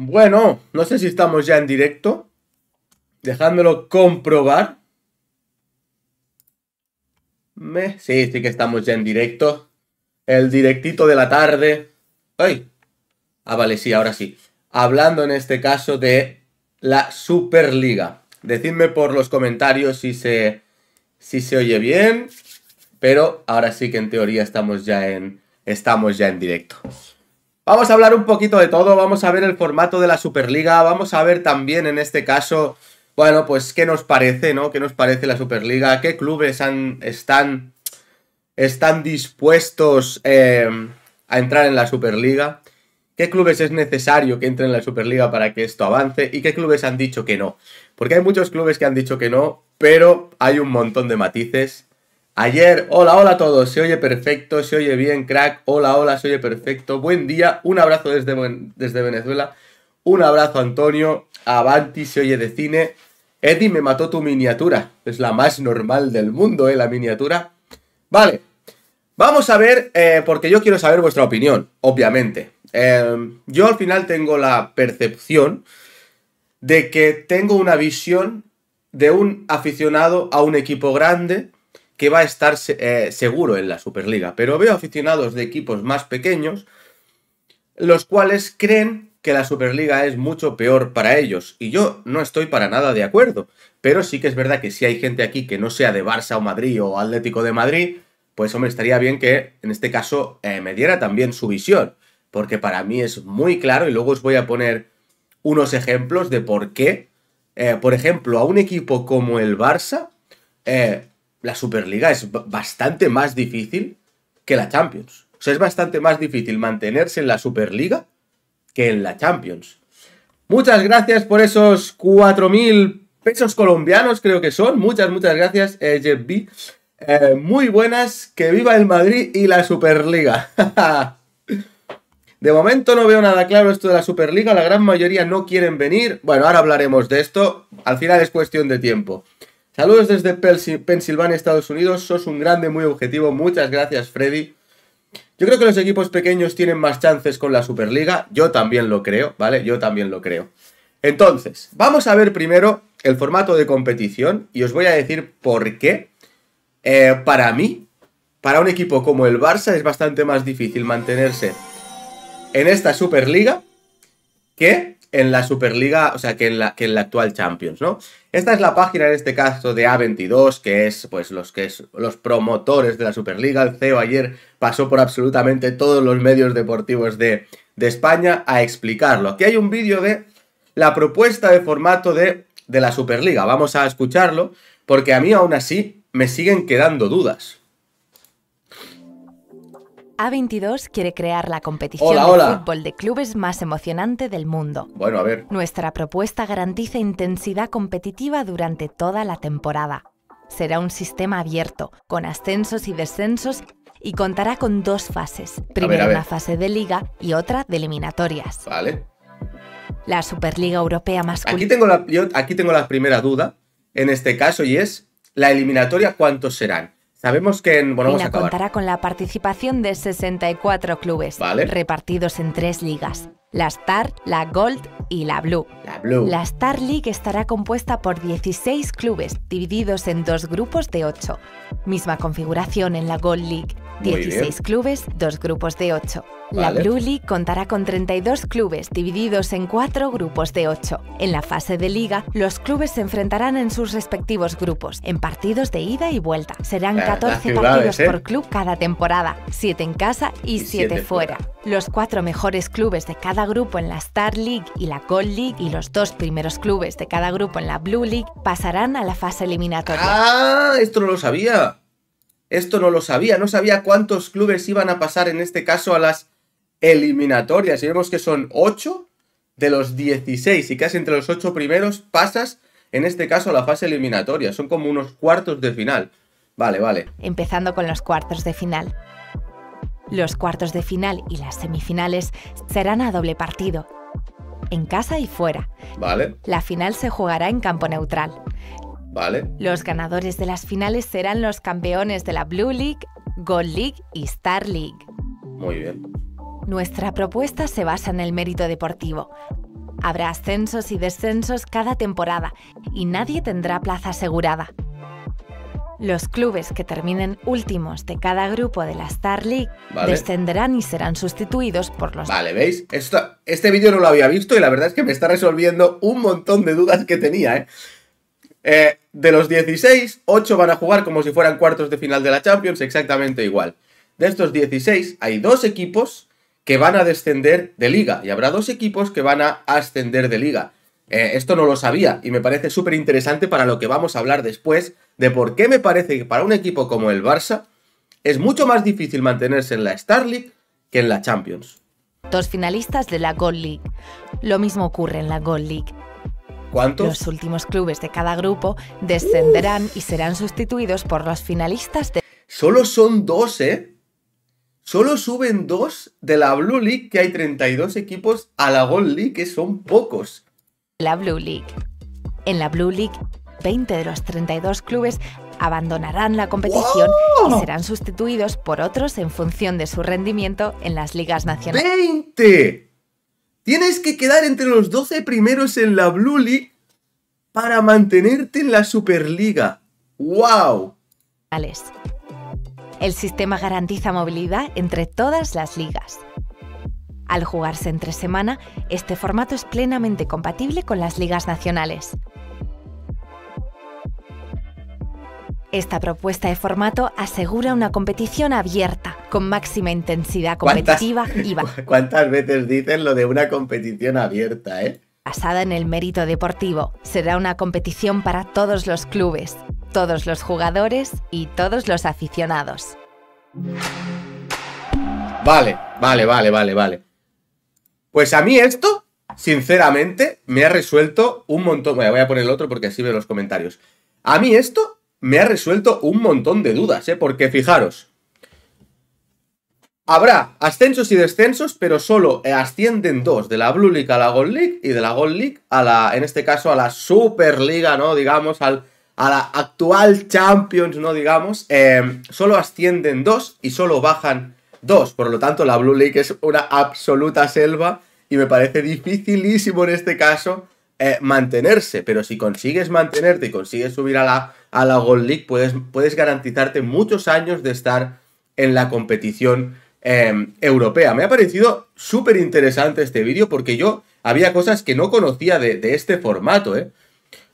Bueno, no sé si estamos ya en directo. dejándolo comprobar. Me... Sí, sí que estamos ya en directo. El directito de la tarde. ¡Ay! Ah, vale, sí, ahora sí. Hablando en este caso de la Superliga. Decidme por los comentarios si se, si se oye bien. Pero ahora sí que en teoría estamos ya en, estamos ya en directo. Vamos a hablar un poquito de todo, vamos a ver el formato de la Superliga, vamos a ver también en este caso, bueno, pues qué nos parece, ¿no? ¿Qué nos parece la Superliga? ¿Qué clubes han, están, están dispuestos eh, a entrar en la Superliga? ¿Qué clubes es necesario que entren en la Superliga para que esto avance? ¿Y qué clubes han dicho que no? Porque hay muchos clubes que han dicho que no, pero hay un montón de matices Ayer, hola, hola a todos, se oye perfecto, se oye bien, crack, hola, hola, se oye perfecto, buen día, un abrazo desde, desde Venezuela, un abrazo Antonio, avanti, se oye de cine, Eddie me mató tu miniatura, es la más normal del mundo, ¿eh? La miniatura. Vale, vamos a ver, eh, porque yo quiero saber vuestra opinión, obviamente. Em, yo al final tengo la percepción de que tengo una visión de un aficionado a un equipo grande que va a estar eh, seguro en la Superliga, pero veo aficionados de equipos más pequeños, los cuales creen que la Superliga es mucho peor para ellos, y yo no estoy para nada de acuerdo, pero sí que es verdad que si hay gente aquí que no sea de Barça o Madrid o Atlético de Madrid, pues me estaría bien que en este caso eh, me diera también su visión, porque para mí es muy claro, y luego os voy a poner unos ejemplos de por qué, eh, por ejemplo, a un equipo como el Barça, la Superliga es bastante más difícil que la Champions. O sea, es bastante más difícil mantenerse en la Superliga que en la Champions. Muchas gracias por esos 4.000 pesos colombianos, creo que son. Muchas, muchas gracias, eh, B. Eh, muy buenas, que viva el Madrid y la Superliga. de momento no veo nada claro esto de la Superliga, la gran mayoría no quieren venir. Bueno, ahora hablaremos de esto, al final es cuestión de tiempo. Saludos desde Pensilvania, Estados Unidos. Sos un grande, muy objetivo. Muchas gracias, Freddy. Yo creo que los equipos pequeños tienen más chances con la Superliga. Yo también lo creo, ¿vale? Yo también lo creo. Entonces, vamos a ver primero el formato de competición y os voy a decir por qué. Eh, para mí, para un equipo como el Barça es bastante más difícil mantenerse en esta Superliga que en la Superliga, o sea, que en la, que en la actual Champions, ¿no? Esta es la página, en este caso, de A22, que es, pues, los, que es, los promotores de la Superliga. El CEO ayer pasó por absolutamente todos los medios deportivos de, de España a explicarlo. Aquí hay un vídeo de la propuesta de formato de, de la Superliga. Vamos a escucharlo, porque a mí aún así me siguen quedando dudas. A22 quiere crear la competición de fútbol de clubes más emocionante del mundo. Bueno, a ver. Nuestra propuesta garantiza intensidad competitiva durante toda la temporada. Será un sistema abierto, con ascensos y descensos y contará con dos fases. Primero una fase de liga y otra de eliminatorias. Vale. La Superliga Europea masculina. Aquí tengo aquí tengo la primera duda en este caso y es la eliminatoria cuántos serán. Sabemos que en. Bueno, vamos contará con la participación de 64 clubes, repartidos en tres ligas la Star, la Gold y la Blue. La Star League estará compuesta por 16 clubes divididos en dos grupos de 8. Misma configuración en la Gold League. 16 clubes, dos grupos de 8. La Blue League contará con 32 clubes divididos en cuatro grupos de 8. En la fase de liga, los clubes se enfrentarán en sus respectivos grupos, en partidos de ida y vuelta. Serán 14 partidos ¿eh? por club cada temporada, 7 en casa y 7 fuera. fuera. Los cuatro mejores clubes de cada grupo en la Star League y la Gold League y los dos primeros clubes de cada grupo en la Blue League pasarán a la fase eliminatoria. ¡Ah! Esto no lo sabía. Esto no lo sabía. No sabía cuántos clubes iban a pasar en este caso a las eliminatorias. Y vemos que son 8 de los 16 y casi entre los 8 primeros pasas en este caso a la fase eliminatoria. Son como unos cuartos de final. Vale, vale. Empezando con los cuartos de final. Los cuartos de final y las semifinales serán a doble partido, en casa y fuera. Vale. La final se jugará en campo neutral. Vale. Los ganadores de las finales serán los campeones de la Blue League, Gold League y Star League. Muy Nuestra propuesta se basa en el mérito deportivo. Habrá ascensos y descensos cada temporada y nadie tendrá plaza asegurada. Los clubes que terminen últimos de cada grupo de la Star League descenderán y serán sustituidos por los... Vale, ¿veis? Esto, este vídeo no lo había visto y la verdad es que me está resolviendo un montón de dudas que tenía, ¿eh? eh de los 16, 8 van a jugar como si fueran cuartos de final de la Champions, exactamente igual. De estos 16, hay dos equipos que van a descender de liga y habrá dos equipos que van a ascender de liga. Eh, esto no lo sabía y me parece súper interesante para lo que vamos a hablar después de por qué me parece que para un equipo como el Barça es mucho más difícil mantenerse en la Star League que en la Champions. Dos finalistas de la Gold League. Lo mismo ocurre en la Gold League. ¿Cuántos? Los últimos clubes de cada grupo descenderán y serán sustituidos por los finalistas de... Solo son dos, ¿eh? Solo suben dos de la Blue League, que hay 32 equipos, a la Gold League, que son pocos. La Blue League. En la Blue League 20 de los 32 clubes abandonarán la competición y serán sustituidos por otros en función de su rendimiento en las ligas nacionales. ¡20! Tienes que quedar entre los 12 primeros en la Blue League para mantenerte en la Superliga. ¡Wow! El sistema garantiza movilidad entre todas las ligas. Al jugarse entre semana, este formato es plenamente compatible con las ligas nacionales. Esta propuesta de formato asegura una competición abierta, con máxima intensidad competitiva y ¿Cuántas veces dicen lo de una competición abierta, eh? Basada en el mérito deportivo, será una competición para todos los clubes, todos los jugadores y todos los aficionados. Vale, vale, vale, vale, vale. Pues a mí esto, sinceramente, me ha resuelto un montón. voy a poner el otro porque así veo los comentarios. A mí esto me ha resuelto un montón de dudas, ¿eh? Porque fijaros, habrá ascensos y descensos, pero solo eh, ascienden dos, de la Blue League a la Gold League y de la Gold League a la, en este caso, a la Superliga, ¿no? Digamos, al, a la actual Champions, ¿no? Digamos, em, solo ascienden dos y solo bajan dos, por lo tanto la Blue League es una absoluta selva y me parece dificilísimo en este caso eh, mantenerse, pero si consigues mantenerte y consigues subir a la, a la Gold League, puedes, puedes garantizarte muchos años de estar en la competición em, europea. Me ha parecido súper interesante este vídeo porque yo había cosas que no conocía de, este formato. ¿eh?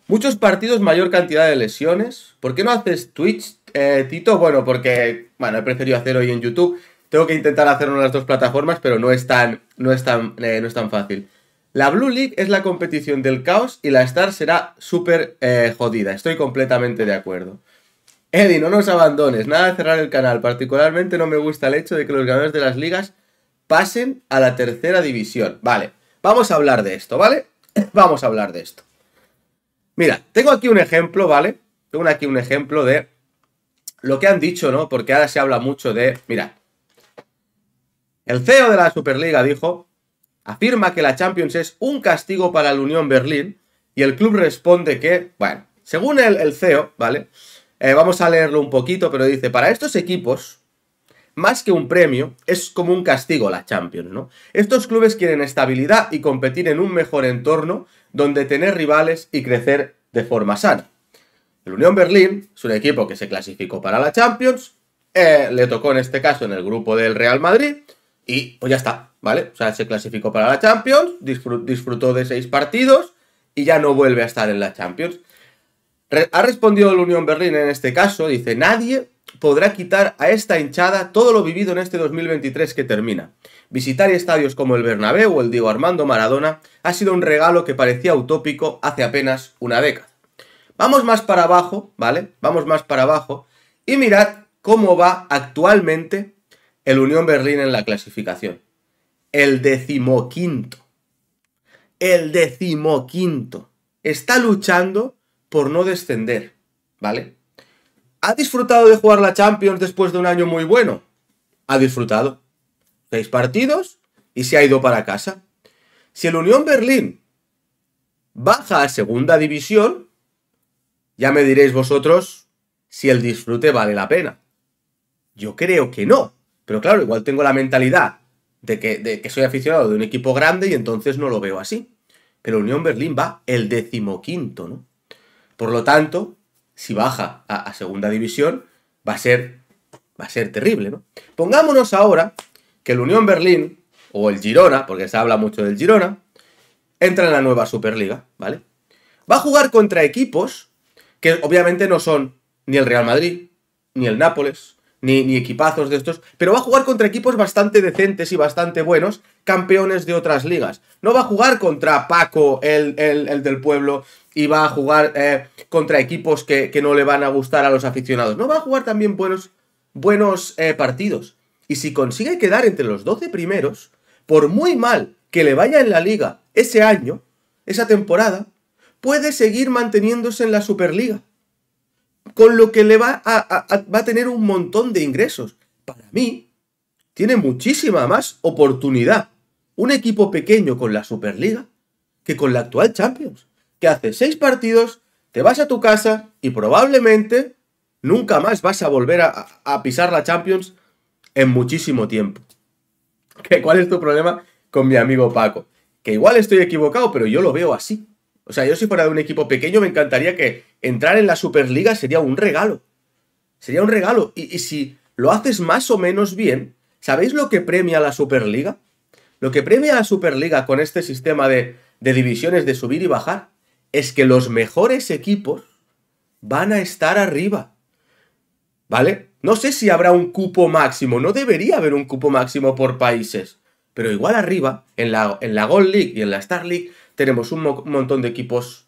Muchos partidos, mayor cantidad de lesiones. ¿Por qué no haces Twitch, eh, Tito? Bueno, porque bueno, he preferido hacer hoy en YouTube. Tengo que intentar hacerlo en las dos plataformas, pero no no es tan, no es tan eh, fácil. La Blue League es la competición del caos y la Star será súper eh, jodida. Estoy completamente de acuerdo. Eddie, no nos abandones. Nada de cerrar el canal. Particularmente no me gusta el hecho de que los ganadores de las ligas pasen a la tercera división. Vale, vamos a hablar de esto, ¿vale? vamos a hablar de esto. Mira, tengo aquí un ejemplo, ¿vale? Tengo aquí un ejemplo de lo que han dicho, ¿no? Porque ahora se habla mucho de... Mira, el CEO de la Superliga dijo afirma que la Champions es un castigo para la Unión Berlín y el club responde que, bueno, según el, CEO, ¿vale? Eh, vamos a leerlo un poquito, pero dice, para estos equipos, más que un premio, es como un castigo la Champions, ¿no? Estos clubes quieren estabilidad y competir en un mejor entorno donde tener rivales y crecer de forma sana. El Unión Berlín es un equipo que se clasificó para la Champions, eh, le tocó en este caso en el grupo del Real Madrid, y pues ya está, ¿vale? O sea, se clasificó para la Champions, disfrutó de seis partidos y ya no vuelve a estar en la Champions. Ha respondido el Unión Berlín en este caso, dice, nadie podrá quitar a esta hinchada todo lo vivido en este 2023 que termina. Visitar estadios como el Bernabéu o el Diego Armando Maradona ha sido un regalo que parecía utópico hace apenas una década. Vamos más para abajo, ¿vale? Vamos más para abajo y mirad cómo va actualmente el Unión Berlín en la clasificación. El decimoquinto. El decimoquinto. Está luchando por no descender, ¿vale? ¿Ha disfrutado de jugar la Champions después de un año muy bueno? Ha disfrutado. Seis partidos y se ha ido para casa. Si el Unión Berlín baja a segunda división, ya me diréis vosotros si el disfrute vale la pena. Yo creo que no. Pero claro, igual tengo la mentalidad de que, soy aficionado de un equipo grande y entonces no lo veo así. Pero Unión Berlín va el decimoquinto, ¿no? Por lo tanto, si baja a, segunda división, va a ser, va a ser terrible, ¿no? Pongámonos ahora que el Unión Berlín o el Girona, porque se habla mucho del Girona, entra en la nueva Superliga, ¿vale? Va a jugar contra equipos que obviamente no son ni el Real Madrid, ni el Nápoles, ni, equipazos de estos, pero va a jugar contra equipos bastante decentes y bastante buenos, campeones de otras ligas. No va a jugar contra Paco, el, del pueblo, y va a jugar eh, contra equipos que, no le van a gustar a los aficionados. No va a jugar también buenos, buenos eh, partidos. Y si consigue quedar entre los 12 primeros, por muy mal que le vaya en la liga ese año, esa temporada, puede seguir manteniéndose en la Superliga con lo que le va a, tener un montón de ingresos. Para mí, tiene muchísima más oportunidad un equipo pequeño con la Superliga que con la actual Champions, que hace seis partidos, te vas a tu casa y probablemente nunca más vas a volver a, a pisar la Champions en muchísimo tiempo. ¿Cuál es tu problema con mi amigo Paco? Que igual estoy equivocado, pero yo lo veo así. O sea, yo si fuera de un equipo pequeño me encantaría que entrar en la Superliga sería un regalo. Sería un regalo. Y, si lo haces más o menos bien, ¿sabéis lo que premia la Superliga? Lo que premia la Superliga con este sistema de, divisiones de subir y bajar es que los mejores equipos van a estar arriba. ¿Vale? No sé si habrá un cupo máximo, no debería haber un cupo máximo por países, pero igual arriba, en la Gold League y en la Star League, tenemos un montón de equipos,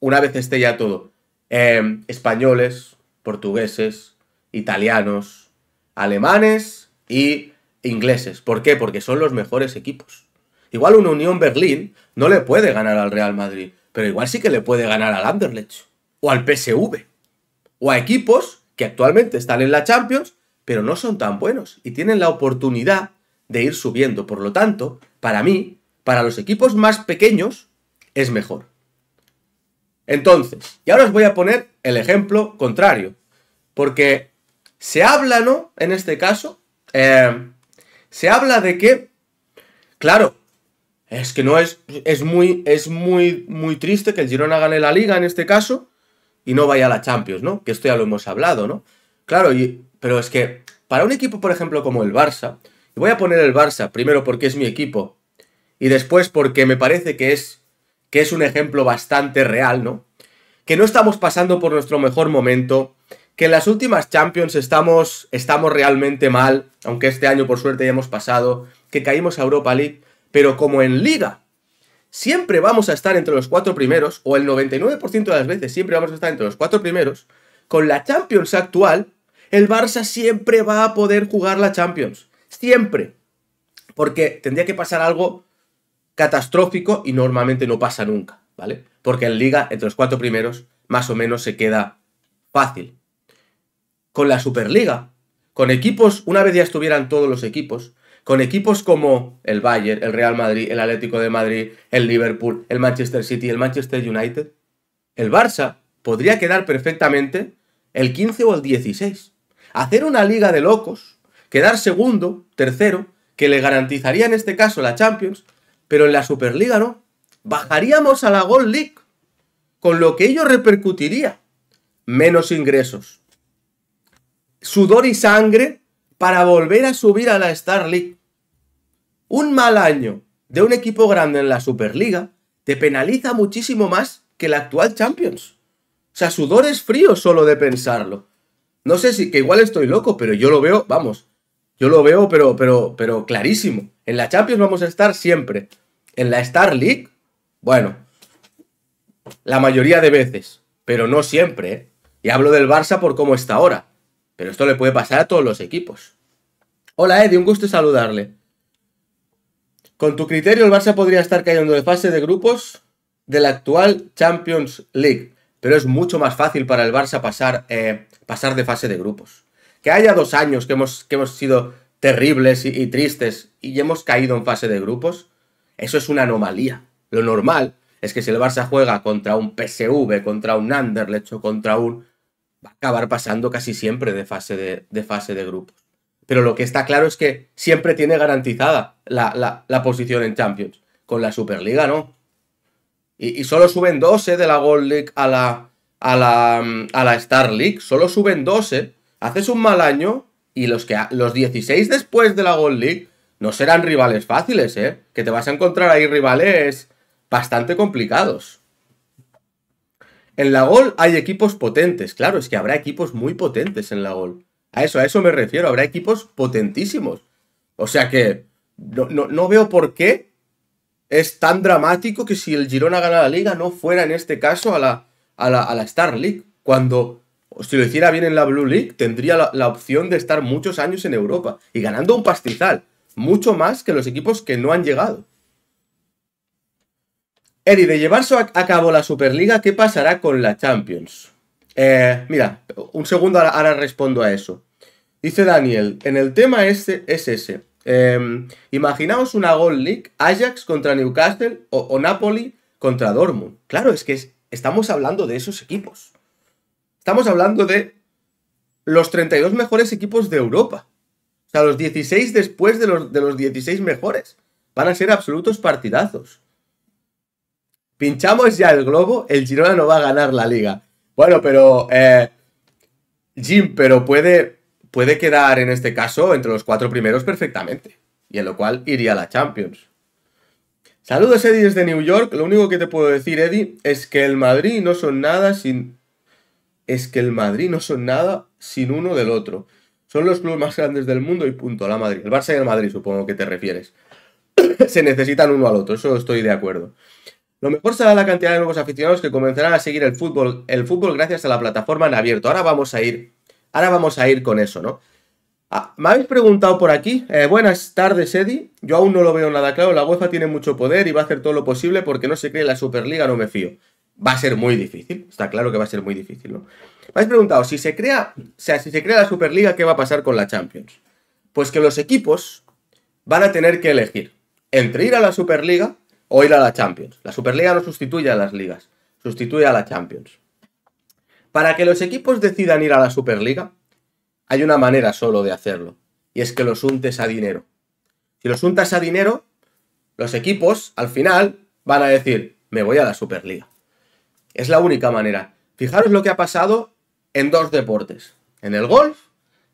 una vez esté ya todo, em, españoles, portugueses, italianos, alemanes y ingleses. ¿Por qué? Porque son los mejores equipos. Igual una Unión Berlín no le puede ganar al Real Madrid, pero igual sí que le puede ganar al Anderlecht o al PSV o a equipos que actualmente están en la Champions, pero no son tan buenos y tienen la oportunidad de ir subiendo. Por lo tanto, para mí, para los equipos más pequeños es mejor. Entonces, y ahora os voy a poner el ejemplo contrario, porque se habla, ¿no? En este caso, eh, se habla de que, claro, es que no es, es muy, es muy, muy triste que el Girona gane la Liga en este caso y no vaya a la Champions, ¿no? Que esto ya lo hemos hablado, ¿no? Claro, pero es que para un equipo, por ejemplo, como el Barça, y voy a poner el Barça primero porque es mi equipo y después porque me parece que es, que es un ejemplo bastante real, ¿no? Que no estamos pasando por nuestro mejor momento, que en las últimas Champions estamos, estamos realmente mal, aunque este año por suerte ya hemos pasado, que caímos a Europa League, pero como en Liga siempre vamos a estar entre los cuatro primeros, o el 99% de las veces siempre vamos a estar entre los cuatro primeros, con la Champions actual, el Barça siempre va a poder jugar la Champions. Siempre. Porque tendría que pasar algo catastrófico y normalmente no pasa nunca, ¿vale? Porque en liga, entre los cuatro primeros, más o menos se queda fácil. Con la Superliga, con equipos, una vez ya estuvieran todos los equipos, con equipos como el Bayern, el Real Madrid, el Atlético de Madrid, el Liverpool, el Manchester City, el Manchester United, el Barça podría quedar perfectamente el 15 o el 16. Hacer una liga de locos, quedar segundo, tercero, que le garantizaría en este caso la Champions, pero en la Superliga no. Bajaríamos a la Gold League, con lo que ello repercutiría. Menos ingresos. Sudor y sangre para volver a subir a la Star League. Un mal año de un equipo grande en la Superliga te penaliza muchísimo más que la actual Champions. O sea, sudor es frío solo de pensarlo. No sé si, que igual estoy loco, pero yo lo veo, vamos, yo lo veo, pero, pero, pero clarísimo. En la Champions vamos a estar siempre. En la Star League, bueno, la mayoría de veces, pero no siempre. ¿eh? Y hablo del Barça por cómo está ahora. Pero esto le puede pasar a todos los equipos. Hola Eddie, un gusto saludarle. Con tu criterio, el Barça podría estar cayendo de fase de grupos de la actual Champions League, pero es mucho más fácil para el Barça pasar, eh, pasar de fase de grupos haya dos años que hemos, que hemos sido terribles y, tristes y hemos caído en fase de grupos, eso es una anomalía. Lo normal es que si el Barça juega contra un PSV, contra un Anderlecht o contra un... va a acabar pasando casi siempre de fase de, fase de grupos. Pero lo que está claro es que siempre tiene garantizada la, posición en Champions. Con la Superliga, ¿no? Y, solo suben 12 eh, de la Gold League a la, a la, mm, a la Star League. Solo suben 12 haces un mal año y los, que, los 16 después de la Gold League no serán rivales fáciles, ¿eh? Que te vas a encontrar ahí rivales bastante complicados. En la Gol hay equipos potentes, claro, es que habrá equipos muy potentes en la Gol. A eso, a eso me refiero, habrá equipos potentísimos. O sea que no, veo por qué es tan dramático que si el Girona gana la liga no fuera en este caso a la, a la Star League, cuando si lo hiciera bien en la Blue League, tendría la, opción de estar muchos años en Europa y ganando un pastizal, mucho más que los equipos que no han llegado. Eddie, de llevarse a, cabo la Superliga, ¿qué pasará con la Champions? Eh, mira, un segundo, ahora, respondo a eso. Dice Daniel, en el tema este es ese. Em, imaginaos una Gold League, Ajax contra Newcastle o, Napoli contra Dortmund. Claro, es que estamos hablando de esos equipos. Estamos hablando de los 32 mejores equipos de Europa. O sea, los 16 después de los, 16 mejores. Van a ser absolutos partidazos. Pinchamos ya el globo, el Girona no va a ganar la liga. Bueno, pero... Eh, Jim, pero puede, puede quedar en este caso entre los cuatro primeros perfectamente. Y en lo cual iría a la Champions. Saludos, Eddie, desde New York. Lo único que te puedo decir, Eddie, es que el Madrid no son nada sin es que el Madrid no son nada sin uno del otro. Son los clubes más grandes del mundo y punto, la Madrid. El Barça y el Madrid, supongo que te refieres. Se necesitan uno al otro, eso estoy de acuerdo. Lo mejor será la cantidad de nuevos aficionados que comenzarán a seguir el fútbol, el fútbol gracias a la plataforma en abierto. Ahora vamos a ir, ahora vamos a ir con eso, ¿no? Ah, me habéis preguntado por aquí, eh, buenas tardes Eddie, yo aún no lo veo nada claro, la UEFA tiene mucho poder y va a hacer todo lo posible porque no se cree la Superliga, no me fío va a ser muy difícil, está claro que va a ser muy difícil, ¿no? Me habéis preguntado, si se crea, sea, si se crea la Superliga, ¿qué va a pasar con la Champions? Pues que los equipos van a tener que elegir entre ir a la Superliga o ir a la Champions. La Superliga no sustituye a las ligas, sustituye a la Champions. Para que los equipos decidan ir a la Superliga, hay una manera solo de hacerlo, y es que los untes a dinero. Si los untas a dinero, los equipos al final van a decir, me voy a la Superliga. Es la única manera. Fijaros lo que ha pasado en dos deportes, en el golf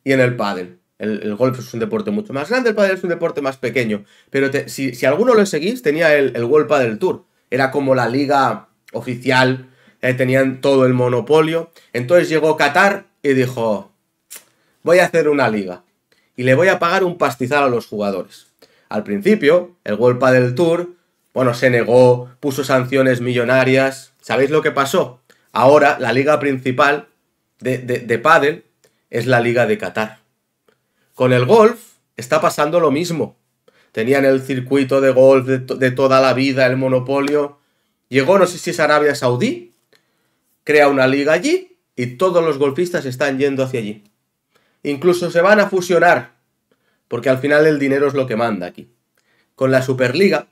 y en el pádel. El, golf es un deporte mucho más grande, el pádel es un deporte más pequeño. Pero si, alguno lo seguís, tenía el, el World Tour. Era como la liga oficial, eh, tenían todo el monopolio. Entonces llegó Qatar y dijo, voy a hacer una liga y le voy a pagar un pastizal a los jugadores. Al principio, el World Padel Tour, bueno, se negó, puso sanciones millonarias, ¿Sabéis lo que pasó? Ahora la liga principal de, de, pádel es la liga de Qatar. Con el golf está pasando lo mismo. Tenían el circuito de golf de, de toda la vida, el monopolio. Llegó, no sé si es Arabia Saudí, crea una liga allí y todos los golfistas están yendo hacia allí. Incluso se van a fusionar, porque al final el dinero es lo que manda aquí. Con la Superliga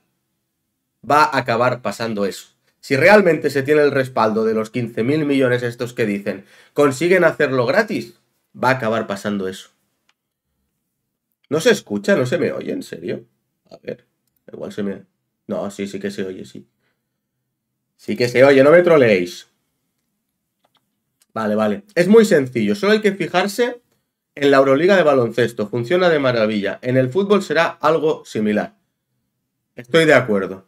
va a acabar pasando eso. Si realmente se tiene el respaldo de los 15.000 millones estos que dicen, consiguen hacerlo gratis, va a acabar pasando eso. ¿No se escucha? ¿No se me oye? ¿En serio? A ver, igual se me... No, sí, sí que se oye, sí. Sí que se oye, no me troleéis. Vale, vale. Es muy sencillo, solo hay que fijarse en la Euroliga de baloncesto, funciona de maravilla. En el fútbol será algo similar. Estoy de acuerdo.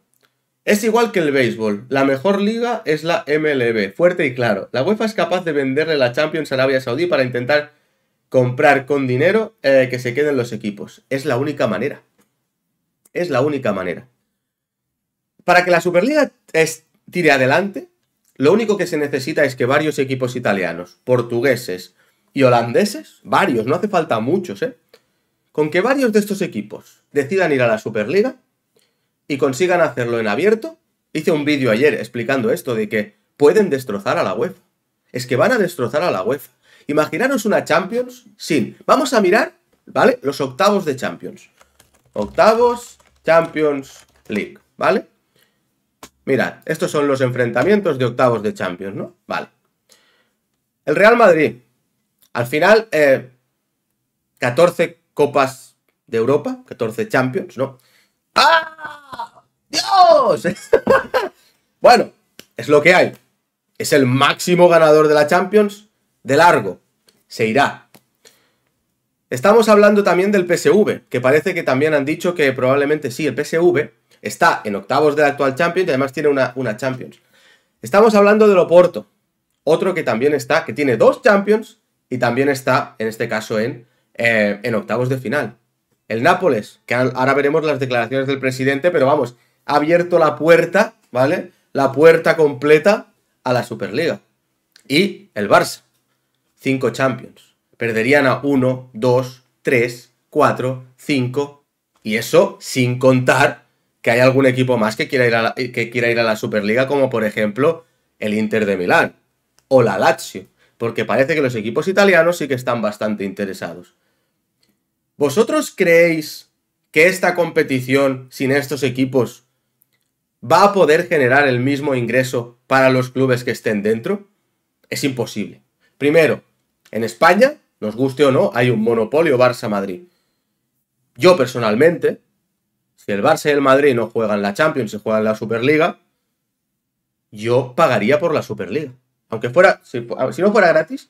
Es igual que el béisbol, la mejor liga es la MLB, fuerte y claro. La UEFA es capaz de venderle la Champions Arabia Saudí para intentar comprar con dinero eh, que se queden los equipos. Es la única manera. Es la única manera. Para que la Superliga tire adelante, lo único que se necesita es que varios equipos italianos, portugueses y holandeses, varios, no hace falta muchos, ¿eh? Con que varios de estos equipos decidan ir a la Superliga, y consigan hacerlo en abierto. Hice un vídeo ayer explicando esto de que pueden destrozar a la UEFA. Es que van a destrozar a la UEFA. Imaginaros una Champions sin... Vamos a mirar, ¿vale? Los octavos de Champions. Octavos, Champions League, ¿vale? Mirad, estos son los enfrentamientos de octavos de Champions, ¿no? Vale. El Real Madrid. Al final, 14 eh, Copas de Europa, 14 Champions, ¿no? ¡Ah! ¡Dios! bueno, es lo que hay. Es el máximo ganador de la Champions de largo. Se irá. Estamos hablando también del PSV, que parece que también han dicho que probablemente sí, el PSV está en octavos de la actual Champions y además tiene una, una Champions. Estamos hablando del Oporto, otro que también está, que tiene dos Champions y también está, en este caso, en, eh, en octavos de final el Nápoles, que ahora veremos las declaraciones del presidente, pero vamos, ha abierto la puerta, ¿vale? La puerta completa a la Superliga. Y el Barça, cinco Champions. Perderían a uno, dos, tres, cuatro, cinco, y eso sin contar que hay algún equipo más que quiera ir a la, que quiera ir a la Superliga, como por ejemplo el Inter de Milán o la Lazio, porque parece que los equipos italianos sí que están bastante interesados. ¿Vosotros creéis que esta competición sin estos equipos va a poder generar el mismo ingreso para los clubes que estén dentro? Es imposible. Primero, en España, nos guste o no, hay un monopolio Barça-Madrid. Yo personalmente, si el Barça y el Madrid no juegan la Champions y juegan la Superliga, yo pagaría por la Superliga. Aunque fuera, si, no fuera gratis,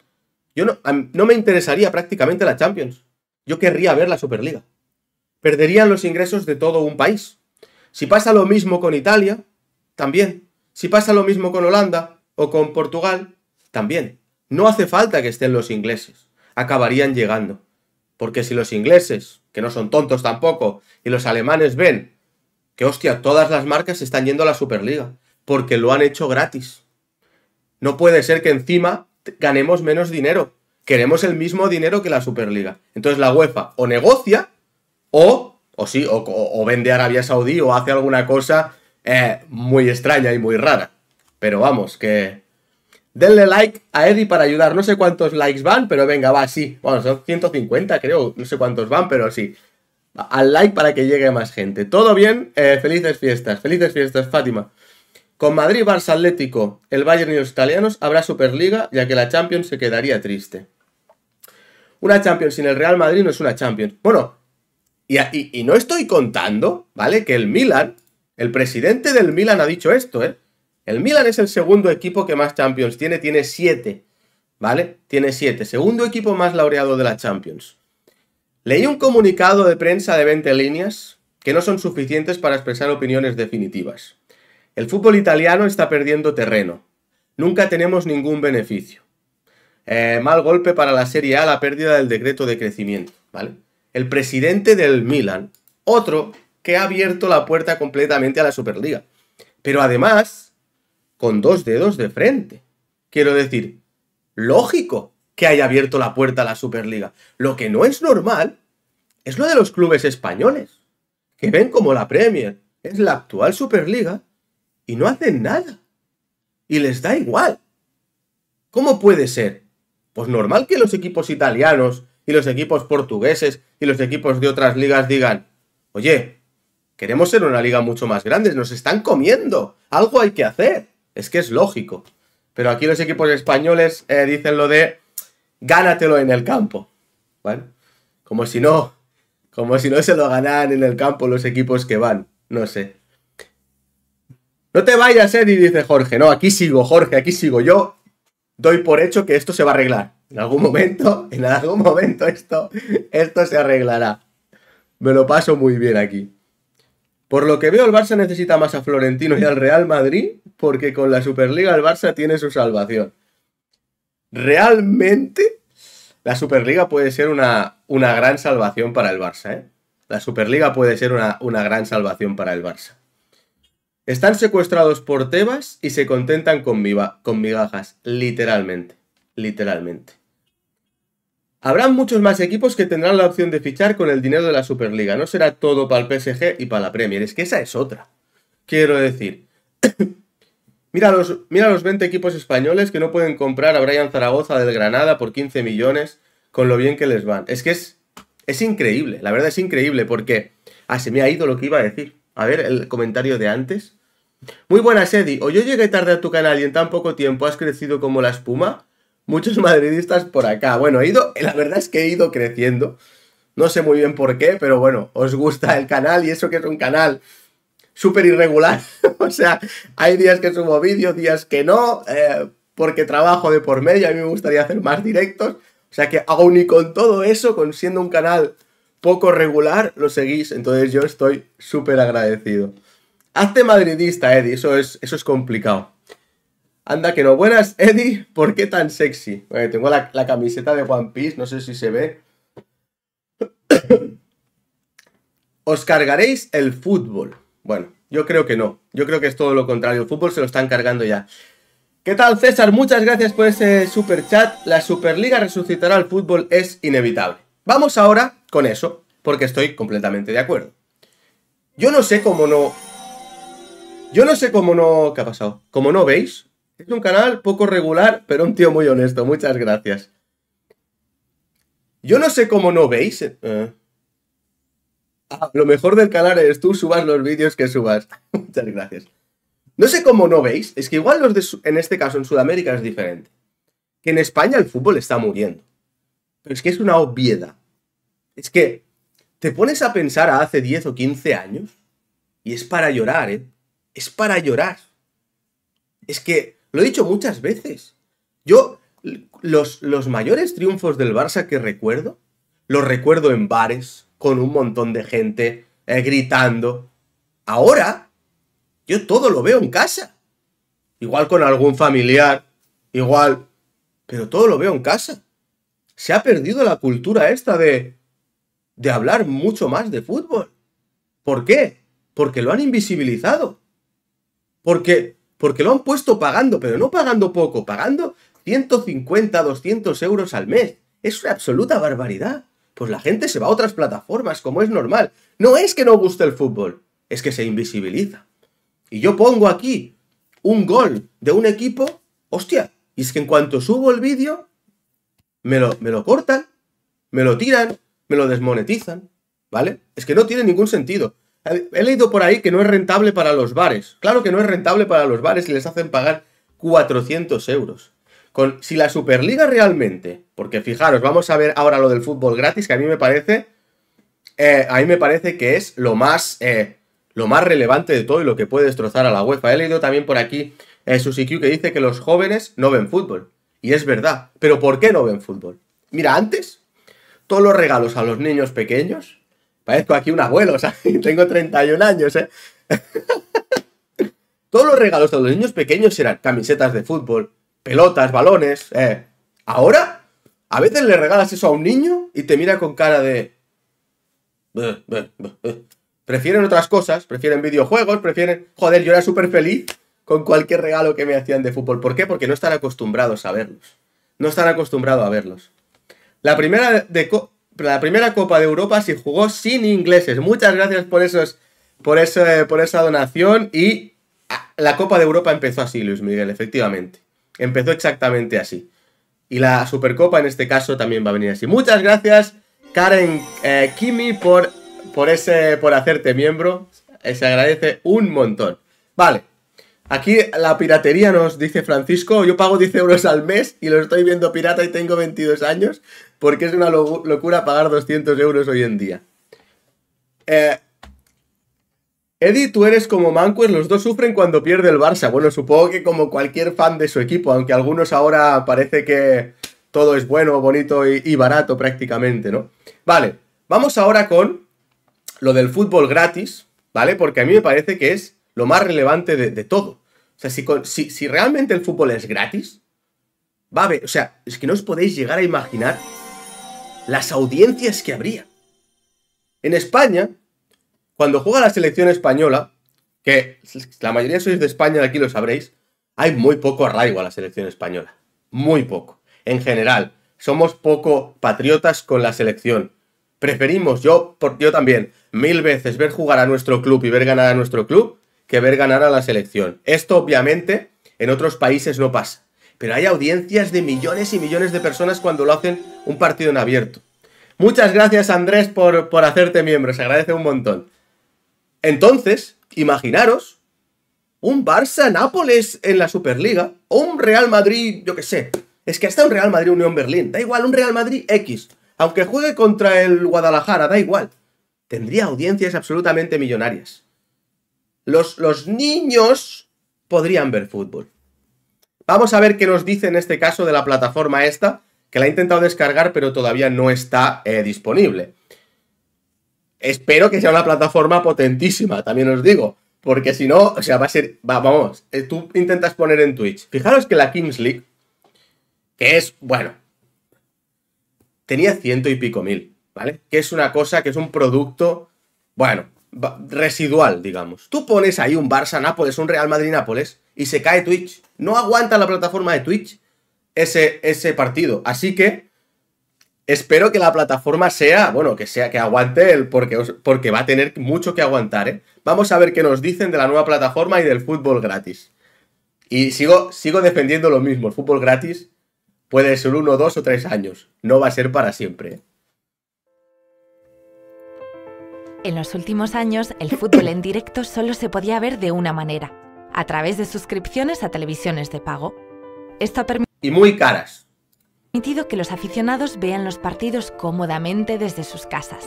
yo no me interesaría prácticamente la Champions. Yo querría ver la Superliga. Perderían los ingresos de todo un país. Si pasa lo mismo con Italia, también. Si pasa lo mismo con Holanda o con Portugal, también. No hace falta que estén los ingleses. Acabarían llegando. Porque si los ingleses, que no son tontos tampoco, y los alemanes ven que, hostia, todas las marcas están yendo a la Superliga, porque lo han hecho gratis. No puede ser que encima ganemos menos dinero queremos el mismo dinero que la Superliga. Entonces la UEFA o negocia o, o sí, o, vende a Arabia Saudí o hace alguna cosa eh, muy extraña y muy rara. Pero vamos, que... Denle like a Eddie para ayudar. No sé cuántos likes van, pero venga, va, sí. Bueno, son 150 creo, no sé cuántos van, pero sí. Al like para que llegue más gente. Todo bien, eh, felices fiestas, felices fiestas, Fátima. Con Madrid, Barça Atlético, el Bayern y los italianos habrá Superliga, ya que la Champions se quedaría triste. Una Champions sin el Real Madrid no es una Champions. Bueno, y, no estoy contando, ¿vale? Que el Milan, el presidente del Milan ha dicho esto, ¿eh? El Milan es el segundo equipo que más Champions tiene, tiene siete, ¿vale? Tiene siete, segundo equipo más laureado de la Champions. Leí un comunicado de prensa de 20 líneas que no son suficientes para expresar opiniones definitivas. El fútbol italiano está perdiendo terreno. Nunca tenemos ningún beneficio. Eh, mal golpe para la Serie A, la pérdida del decreto de crecimiento, ¿vale? El presidente del Milan, otro que ha abierto la puerta completamente a la Superliga. Pero además, con dos dedos de frente. Quiero decir, lógico que haya abierto la puerta a la Superliga. Lo que no es normal es lo de los clubes españoles, que ven como la Premier es la actual Superliga y no hacen nada. Y les da igual. ¿Cómo puede ser pues normal que los equipos italianos y los equipos portugueses y los equipos de otras ligas digan, oye, queremos ser una liga mucho más grande, nos están comiendo, algo hay que hacer. Es que es lógico. Pero aquí los equipos españoles eh, dicen lo de, gánatelo en el campo. Bueno, como si no, como si no se lo ganaran en el campo los equipos que van, no sé. No te vayas, Eddie, dice Jorge. No, aquí sigo, Jorge, aquí sigo yo doy por hecho que esto se va a arreglar. En algún momento, en algún momento esto, esto se arreglará. Me lo paso muy bien aquí. Por lo que veo, el Barça necesita más a Florentino y al Real Madrid, porque con la Superliga el Barça tiene su salvación. Realmente, la Superliga puede ser una, una gran salvación para el Barça, ¿eh? La Superliga puede ser una gran salvación para el Barça. Están secuestrados por Tebas y se contentan con, con migajas, literalmente, literalmente. Habrá muchos más equipos que tendrán la opción de fichar con el dinero de la Superliga. No será todo para el PSG y para la Premier. Es que esa es otra. Quiero decir, mira, los, mira los 20 equipos españoles que no pueden comprar a Brian Zaragoza del Granada por 15 millones con lo bien que les van. Es que es, es increíble, la verdad es increíble porque... Ah, se me ha ido lo que iba a decir. A ver, el comentario de antes. Muy buenas, Sedi. O yo llegué tarde a tu canal y en tan poco tiempo has crecido como la espuma. Muchos madridistas por acá. Bueno, he ido, la verdad es que he ido creciendo. No sé muy bien por qué, pero bueno, os gusta el canal y eso que es un canal súper irregular. o sea, hay días que subo vídeos, días que no, eh, porque trabajo de por medio. A mí me gustaría hacer más directos. O sea que aún y con todo eso, con siendo un canal poco regular, lo seguís. Entonces yo estoy súper agradecido. Hazte madridista, Eddie. Eso es, eso es complicado. Anda que no. Buenas, Eddie. ¿Por qué tan sexy? tengo la, camiseta de One Piece. No sé si se ve. ¿Os cargaréis el fútbol? Bueno, yo creo que no. Yo creo que es todo lo contrario. El fútbol se lo están cargando ya. ¿Qué tal, César? Muchas gracias por ese super chat. La Superliga resucitará al fútbol, es inevitable. Vamos ahora con eso, porque estoy completamente de acuerdo. Yo no sé cómo no... Yo no sé cómo no... ¿Qué ha pasado? Como no veis, es un canal poco regular, pero un tío muy honesto. Muchas gracias. Yo no sé cómo no veis... Eh, lo mejor del canal es tú subas los vídeos que subas. Muchas gracias. No sé cómo no veis, es que igual los de, en este caso en Sudamérica es diferente. Que en España el fútbol está muriendo. Pero es que es una obviedad. Es que te pones a pensar a hace 10 o 15 años y es para llorar, ¿eh? Es para llorar. Es que lo he dicho muchas veces. Yo, los, los mayores triunfos del Barça que recuerdo, los recuerdo en bares, con un montón de gente, eh, gritando. Ahora, yo todo lo veo en casa. Igual con algún familiar, igual. Pero todo lo veo en casa. Se ha perdido la cultura esta de de hablar mucho más de fútbol. ¿Por qué? Porque lo han invisibilizado. Porque, porque lo han puesto pagando, pero no pagando poco, pagando 150, 200 euros al mes. Es una absoluta barbaridad. Pues la gente se va a otras plataformas, como es normal. No es que no guste el fútbol, es que se invisibiliza. Y yo pongo aquí un gol de un equipo, hostia, y es que en cuanto subo el vídeo, me lo, me lo cortan, me lo tiran, me lo desmonetizan, ¿vale? Es que no tiene ningún sentido. He leído por ahí que no es rentable para los bares. Claro que no es rentable para los bares si les hacen pagar 400 euros. Con, si la Superliga realmente, porque fijaros, vamos a ver ahora lo del fútbol gratis, que a mí me parece, eh, a mí me parece que es lo más, eh, lo más relevante de todo y lo que puede destrozar a la UEFA. He leído también por aquí su eh, Susiq que dice que los jóvenes no ven fútbol. Y es verdad. Pero ¿por qué no ven fútbol? Mira, antes todos los regalos a los niños pequeños. Parezco aquí un abuelo, o sea, tengo 31 años, ¿eh? todos los regalos a los niños pequeños eran camisetas de fútbol, pelotas, balones, ¿eh? Ahora, a veces le regalas eso a un niño y te mira con cara de... Prefieren otras cosas, prefieren videojuegos, prefieren... Joder, yo era súper feliz con cualquier regalo que me hacían de fútbol. ¿Por qué? Porque no están acostumbrados a verlos. No están acostumbrados a verlos. La primera, de, la primera Copa de Europa se jugó sin ingleses. Muchas gracias por, por, por esa donación. Y ah, la Copa de Europa empezó así, Luis Miguel, efectivamente. Empezó exactamente así. Y la Supercopa en este caso también va a venir así. Muchas gracias, Karen eh, Kimi, por, por, ese, por hacerte miembro. Se agradece un montón. Vale. Aquí la piratería nos dice Francisco, yo pago 10 euros al mes y lo estoy viendo pirata y tengo 22 años porque es una locura pagar 200 euros hoy en día. Eh, Eddie, tú eres como Manquers, los dos sufren cuando pierde el Barça. Bueno, supongo que como cualquier fan de su equipo, aunque algunos ahora parece que todo es bueno, bonito y, barato prácticamente, ¿no? Vale, vamos ahora con lo del fútbol gratis, ¿vale? Porque a mí me parece que es lo más relevante de, todo. O sea, si, si, realmente el fútbol es gratis, va a haber, o sea, es que no os podéis llegar a imaginar las audiencias que habría. En España, cuando juega la selección española, que la mayoría sois de España, de aquí lo sabréis, hay muy poco arraigo a la selección española. Muy poco. En general, somos poco patriotas con la selección. Preferimos, yo, por, yo también, mil veces ver jugar a nuestro club y ver ganar a nuestro club que ver ganar a la selección. Esto obviamente en otros países no pasa pero hay audiencias de millones y millones de personas cuando lo hacen un partido en abierto. Muchas gracias Andrés por, hacerte miembro, se agradece un montón. Entonces, imaginaros un Barça-Nápoles en la Superliga o un Real Madrid, yo qué sé. Es que hasta un Real Madrid-Unión Berlín, da igual, un Real Madrid X. Aunque juegue contra el Guadalajara, da igual. Tendría audiencias absolutamente millonarias. Los, los niños podrían ver fútbol. Vamos a ver qué nos dice en este caso de la plataforma esta, que la he intentado descargar pero todavía no está eh, disponible. Espero que sea una plataforma potentísima, también os digo, porque si no, o sea, va a ser, vamos, eh, tú intentas poner en Twitch. Fijaros que la Kings League, que es, bueno, tenía ciento y pico mil, ¿vale? Que es una cosa, que es un producto, bueno, residual, digamos. Tú pones ahí un Barça-Nápoles, un Real Madrid-Nápoles, y se cae Twitch. No aguanta la plataforma de Twitch ese, ese partido. Así que espero que la plataforma sea, bueno, que sea que aguante el porque, porque va a tener mucho que aguantar, ¿eh? Vamos a ver qué nos dicen de la nueva plataforma y del fútbol gratis. Y sigo, sigo defendiendo lo mismo, el fútbol gratis puede ser uno, dos o tres años, no va a ser para siempre. ¿eh? En los últimos años, el fútbol en directo solo se podía ver de una manera, a través de suscripciones a televisiones de pago. Esto ha permitido... que los aficionados vean los partidos cómodamente desde sus casas.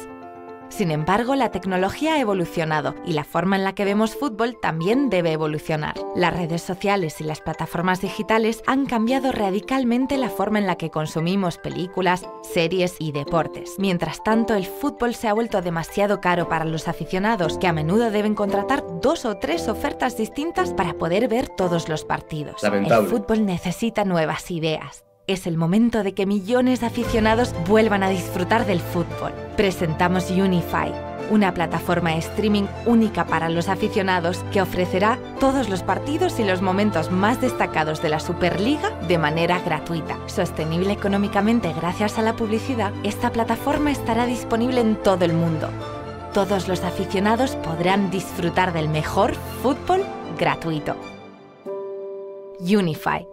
Sin embargo, la tecnología ha evolucionado y la forma en la que vemos fútbol también debe evolucionar. Las redes sociales y las plataformas digitales han cambiado radicalmente la forma en la que consumimos películas, series y deportes. Mientras tanto, el fútbol se ha vuelto demasiado caro para los aficionados, que a menudo deben contratar dos o tres ofertas distintas para poder ver todos los partidos. El fútbol necesita nuevas ideas, es el momento de que millones de aficionados vuelvan a disfrutar del fútbol. Presentamos Unify, una plataforma de streaming única para los aficionados que ofrecerá todos los partidos y los momentos más destacados de la Superliga de manera gratuita. Sostenible económicamente gracias a la publicidad, esta plataforma estará disponible en todo el mundo. Todos los aficionados podrán disfrutar del mejor fútbol gratuito. Unify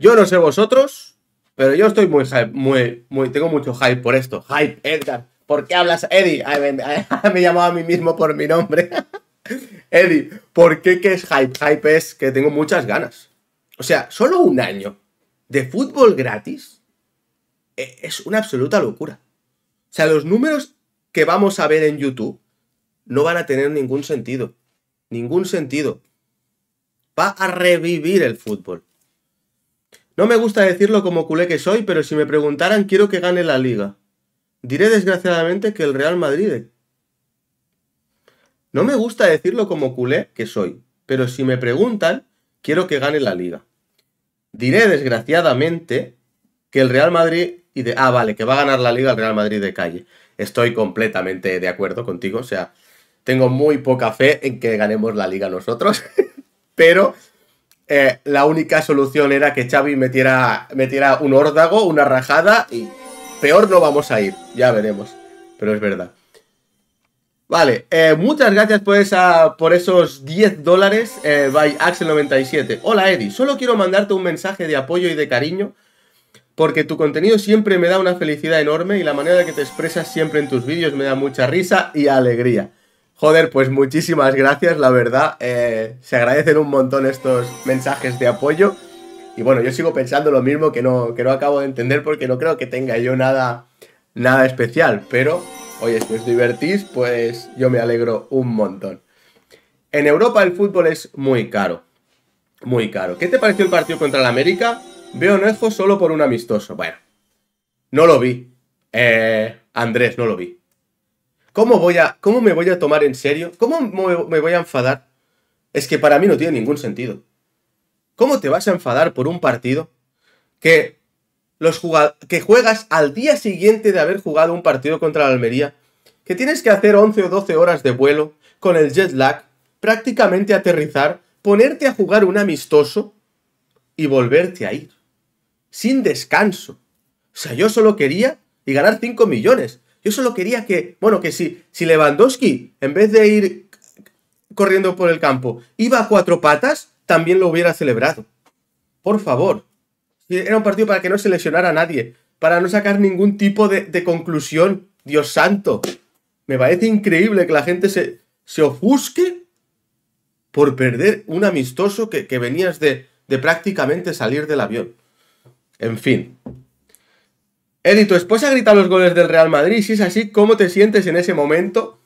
Yo no sé vosotros, pero yo estoy muy hype, muy, muy, tengo mucho hype por esto. Hype, Edgar. ¿Por qué hablas, Eddie? me, he llamado a mí mismo por mi nombre. Eddie, ¿por qué que es hype? Hype es que tengo muchas ganas. O sea, solo un año de fútbol gratis e, es una absoluta locura. O sea, los números que vamos a ver en YouTube no van a tener ningún sentido. Ningún sentido. Va a revivir el fútbol. No me gusta decirlo como culé que soy, pero si me preguntaran quiero que gane la liga. Diré desgraciadamente que el Real Madrid. No me gusta decirlo como culé que soy, pero si me preguntan quiero que gane la liga. Diré desgraciadamente que el Real Madrid y de ah vale, que va a ganar la liga el Real Madrid de calle. Estoy completamente de acuerdo contigo, o sea, tengo muy poca fe en que ganemos la liga nosotros, pero eh, la única solución era que Xavi metiera, metiera un órdago, una rajada y peor no vamos a ir, ya veremos, pero es verdad. Vale, eh, muchas gracias por, por esos 10 dólares eh, by Axel97. Hola Eddie, solo quiero mandarte un mensaje de apoyo y de cariño porque tu contenido siempre me da una felicidad enorme y la manera que te expresas siempre en tus vídeos me da mucha risa y alegría. Joder, pues muchísimas gracias, la verdad. Eh, se agradecen un montón estos mensajes de apoyo. Y bueno, yo sigo pensando lo mismo que no, que no acabo de entender porque no creo que tenga yo nada, nada especial. Pero, oye, si os divertís, pues yo me alegro un montón. En Europa el fútbol es muy caro. Muy caro. ¿Qué te pareció el partido contra el América? Veo Nejo solo por un amistoso. Bueno, no lo vi. Eh, Andrés, no lo vi. ¿Cómo, voy a, ¿Cómo me voy a tomar en serio? ¿Cómo me voy a enfadar? Es que para mí no tiene ningún sentido. ¿Cómo te vas a enfadar por un partido que, los que juegas al día siguiente de haber jugado un partido contra la Almería? Que tienes que hacer 11 o 12 horas de vuelo con el jet lag, prácticamente aterrizar, ponerte a jugar un amistoso y volverte a ir. Sin descanso. O sea, yo solo quería y ganar 5 millones. Yo solo quería que, bueno, que si, si Lewandowski, en vez de ir corriendo por el campo, iba a cuatro patas, también lo hubiera celebrado. Por favor. Era un partido para que no se lesionara a nadie, para no sacar ningún tipo de, conclusión. Dios santo. Me parece increíble que la gente se, se ofusque por perder un amistoso que, venías de, de prácticamente salir del avión. En fin, Eddie, tu esposa grita los goles del Real Madrid. Si es así, ¿cómo te sientes en ese momento?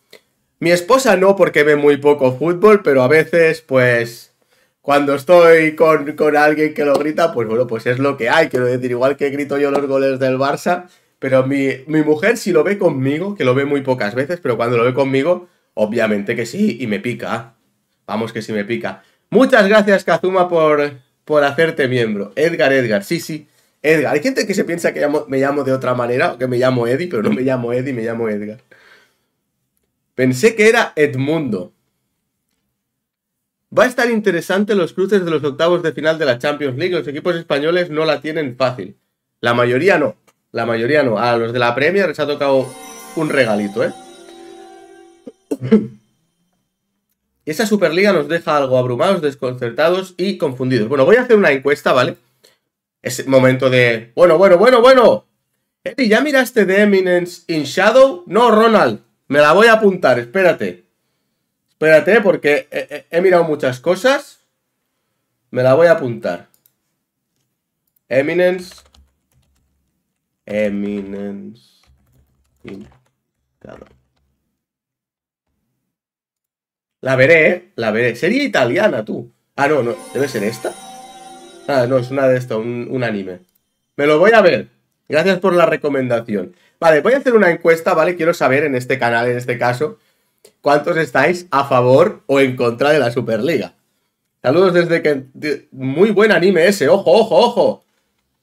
Mi esposa no, porque ve muy poco fútbol, pero a veces, pues, cuando estoy con, alguien que lo grita, pues bueno, pues es lo que hay. Quiero decir, igual que grito yo los goles del Barça, pero mi, mi mujer si lo ve conmigo, que lo ve muy pocas veces, pero cuando lo ve conmigo, obviamente que sí, y me pica. Vamos que sí me pica. Muchas gracias, Kazuma, por, por hacerte miembro. Edgar, Edgar, sí, sí. Edgar. Hay gente que se piensa que me llamo de otra manera, que me llamo Eddie, pero no me llamo Eddie, me llamo Edgar. Pensé que era Edmundo. Va a estar interesante los cruces de los octavos de final de la Champions League. Los equipos españoles no la tienen fácil. La mayoría no. La mayoría no. A los de la Premier les ha tocado un regalito, ¿eh? Esa Superliga nos deja algo abrumados, desconcertados y confundidos. Bueno, voy a hacer una encuesta, ¿vale? ese momento de, bueno, bueno, bueno, bueno. y ¿ya miraste de Eminence in Shadow? No, Ronald, me la voy a apuntar, espérate. Espérate, porque he, mirado muchas cosas. Me la voy a apuntar. Eminence. Eminence. In Shadow. La veré, ¿eh? La veré. Sería italiana, tú. Ah, no, no. ¿Debe ser esta? Ah, no, es una de esto, un, anime. Me lo voy a ver. Gracias por la recomendación. Vale, voy a hacer una encuesta, ¿vale? Quiero saber en este canal, en este caso, cuántos estáis a favor o en contra de la Superliga. Saludos desde que... Muy buen anime ese, ojo, ojo, ojo.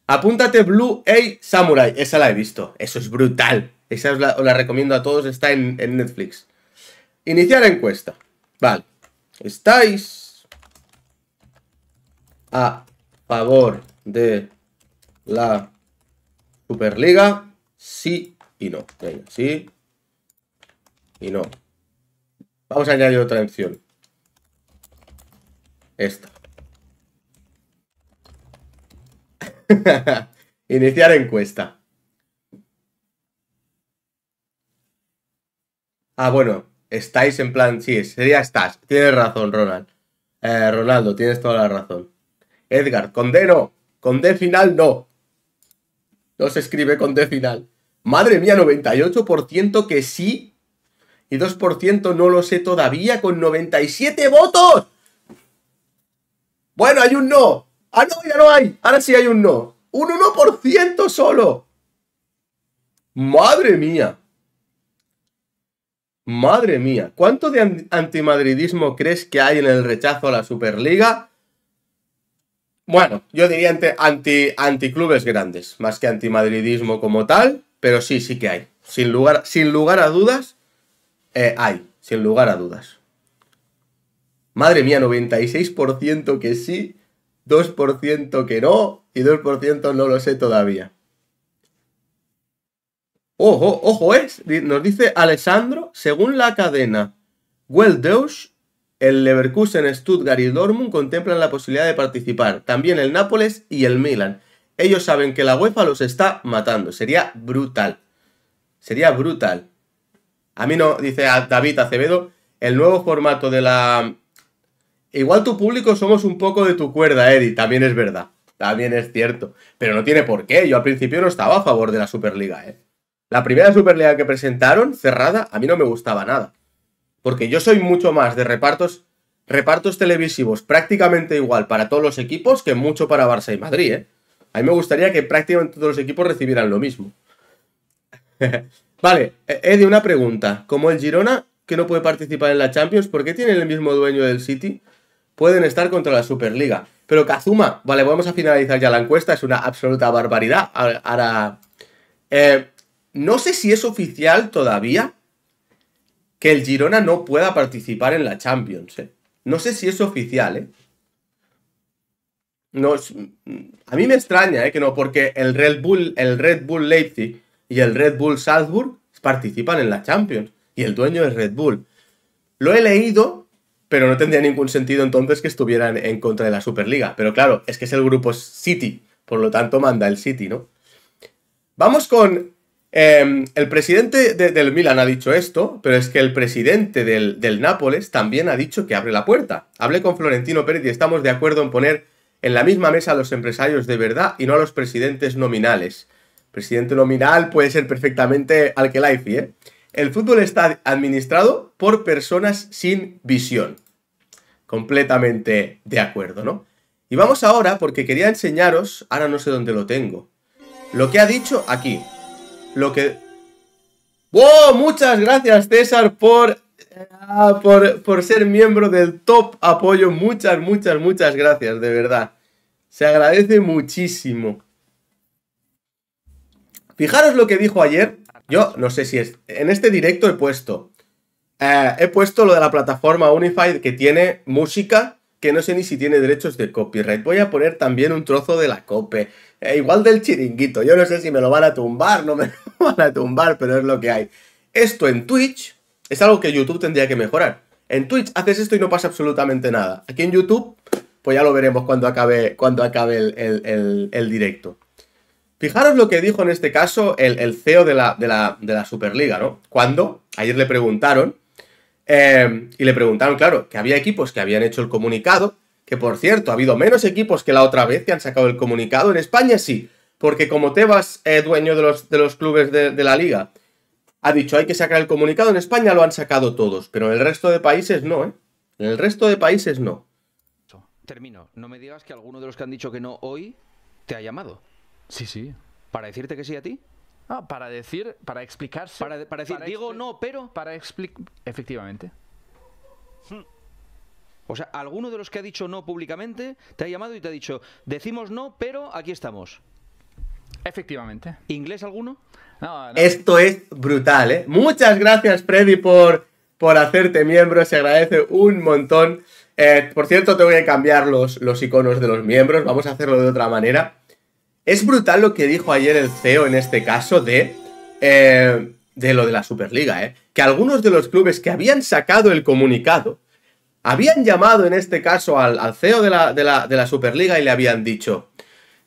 Apúntate Blue A Samurai, esa la he visto, eso es brutal. Esa os la, recomiendo a todos, está en, en Netflix. Iniciar encuesta. Vale. ¿Estáis a favor de la Superliga? Sí y no. Venga, sí y no. Vamos a añadir otra opción. Esta. Iniciar encuesta. Ah, bueno, estáis en plan, sí, sería estás. Tienes razón, Ronald. Eh, Ronaldo, tienes toda la razón. Edgar, con D no. Con D final no. No se escribe con D final. Madre mía, 98% que sí. Y 2% no lo sé todavía con 97 votos. Bueno, hay un no. Ah, no, ya no hay. Ahora sí hay un no. Un 1% solo. Madre mía. Madre mía. ¿Cuánto de antimadridismo crees que hay en el rechazo a la Superliga? Bueno, yo diría anti, anti clubes grandes, más que antimadridismo como tal, pero sí, sí que hay. Sin lugar, sin lugar a dudas, eh, hay, sin lugar a dudas. Madre mía, 96% que sí, 2% que no y 2% no lo sé todavía. Ojo, ojo es, nos dice Alessandro, según la cadena Well el Leverkusen, Stuttgart y Dortmund contemplan la posibilidad de participar, también el Nápoles y el Milan. Ellos saben que la UEFA los está matando, sería brutal. Sería brutal. A mí no, dice David Acevedo, el nuevo formato de la... Igual tu público somos un poco de tu cuerda, Eddie, también es verdad, también es cierto. Pero no tiene por qué, yo al principio no estaba a favor de la Superliga, ¿eh? La primera Superliga que presentaron, cerrada, a mí no me gustaba nada. Porque yo soy mucho más de repartos, repartos televisivos prácticamente igual para todos los equipos que mucho para Barça y Madrid, ¿eh? A mí me gustaría que prácticamente todos los equipos recibieran lo mismo. vale, eh, de una pregunta. Como el Girona, que no puede participar en la Champions, ¿por qué tienen el mismo dueño del City? Pueden estar contra la Superliga. Pero Kazuma, vale, vamos a finalizar ya la encuesta, es una absoluta barbaridad. Ahora, eh, no sé si es oficial todavía, que el Girona no pueda participar en la Champions. ¿eh? No sé si es oficial, ¿eh? Mm, a mí me extraña ¿eh? que no, porque el Red Bull, el Red Bull Leipzig y el Red Bull Salzburg participan en la Champions y el dueño es Red Bull. Lo he leído, pero no tendría ningún sentido entonces que estuvieran en contra de la Superliga. Pero claro, es que es el grupo City, por lo tanto manda el City, ¿no? Vamos con Em, el presidente del Milan ha dicho esto, pero es que el presidente del, del, Nápoles también ha dicho que abre la puerta. Hablé con Florentino Pérez y estamos de acuerdo en poner en la misma mesa a los empresarios de verdad y no a los presidentes nominales. Presidente nominal puede ser perfectamente al que ¿eh? El fútbol está administrado por personas sin visión. Completamente de acuerdo, ¿no? Y vamos ahora, porque quería enseñaros, ahora no sé dónde lo tengo, lo que ha dicho aquí lo que... ¡Wow! Muchas gracias César ah, por, por, ser miembro del top apoyo. Muchas, muchas, muchas gracias, de verdad. Se agradece muchísimo. Fijaros lo que dijo ayer. Yo no sé si es... En este directo he puesto... Eh, he puesto lo de la plataforma Unified que tiene música que no sé ni si tiene derechos de copyright. Voy a poner también un trozo de la cope. Eh, igual del chiringuito. Yo no sé si me lo van a tumbar, no me lo van a tumbar, pero es lo que hay. Esto en Twitch es algo que YouTube tendría que mejorar. En Twitch haces esto y no pasa absolutamente nada. Aquí en YouTube, pues ya lo veremos cuando acabe, cuando acabe el, directo. Fijaros lo que dijo en este caso el, CEO de la, de la Superliga, ¿no? Cuando ayer le preguntaron Em, y le preguntaron, claro, que había equipos que habían hecho el comunicado, que por cierto, ha habido menos equipos que la otra vez que han sacado el comunicado. En España sí, porque como Tebas, eh, dueño de los, de los clubes de, de la liga, ha dicho hay que sacar el comunicado, en España lo han sacado todos, pero en el resto de países no, ¿eh? En el resto de países no. Termino. No me digas que alguno de los que han dicho que no hoy te ha llamado. Sí, sí. ¿Para decirte que sí a ti? para decir, para explicarse. Para, decir, digo no, pero. Para explicar. Efectivamente. O sea, alguno de los que ha dicho no públicamente te ha llamado y te ha dicho, decimos no, pero aquí estamos. Efectivamente. ¿Inglés alguno? Esto es brutal, ¿eh? Muchas gracias, Freddy, por, por hacerte miembro. Se agradece un montón. Eh, por cierto, tengo que cambiar los, los iconos de los miembros. Vamos a hacerlo de otra manera. Es brutal lo que dijo ayer el CEO en este caso de, eh, de lo de la Superliga, eh. que algunos de los clubes que habían sacado el comunicado habían llamado en este caso al, CEO de la, Superliga y le habían dicho,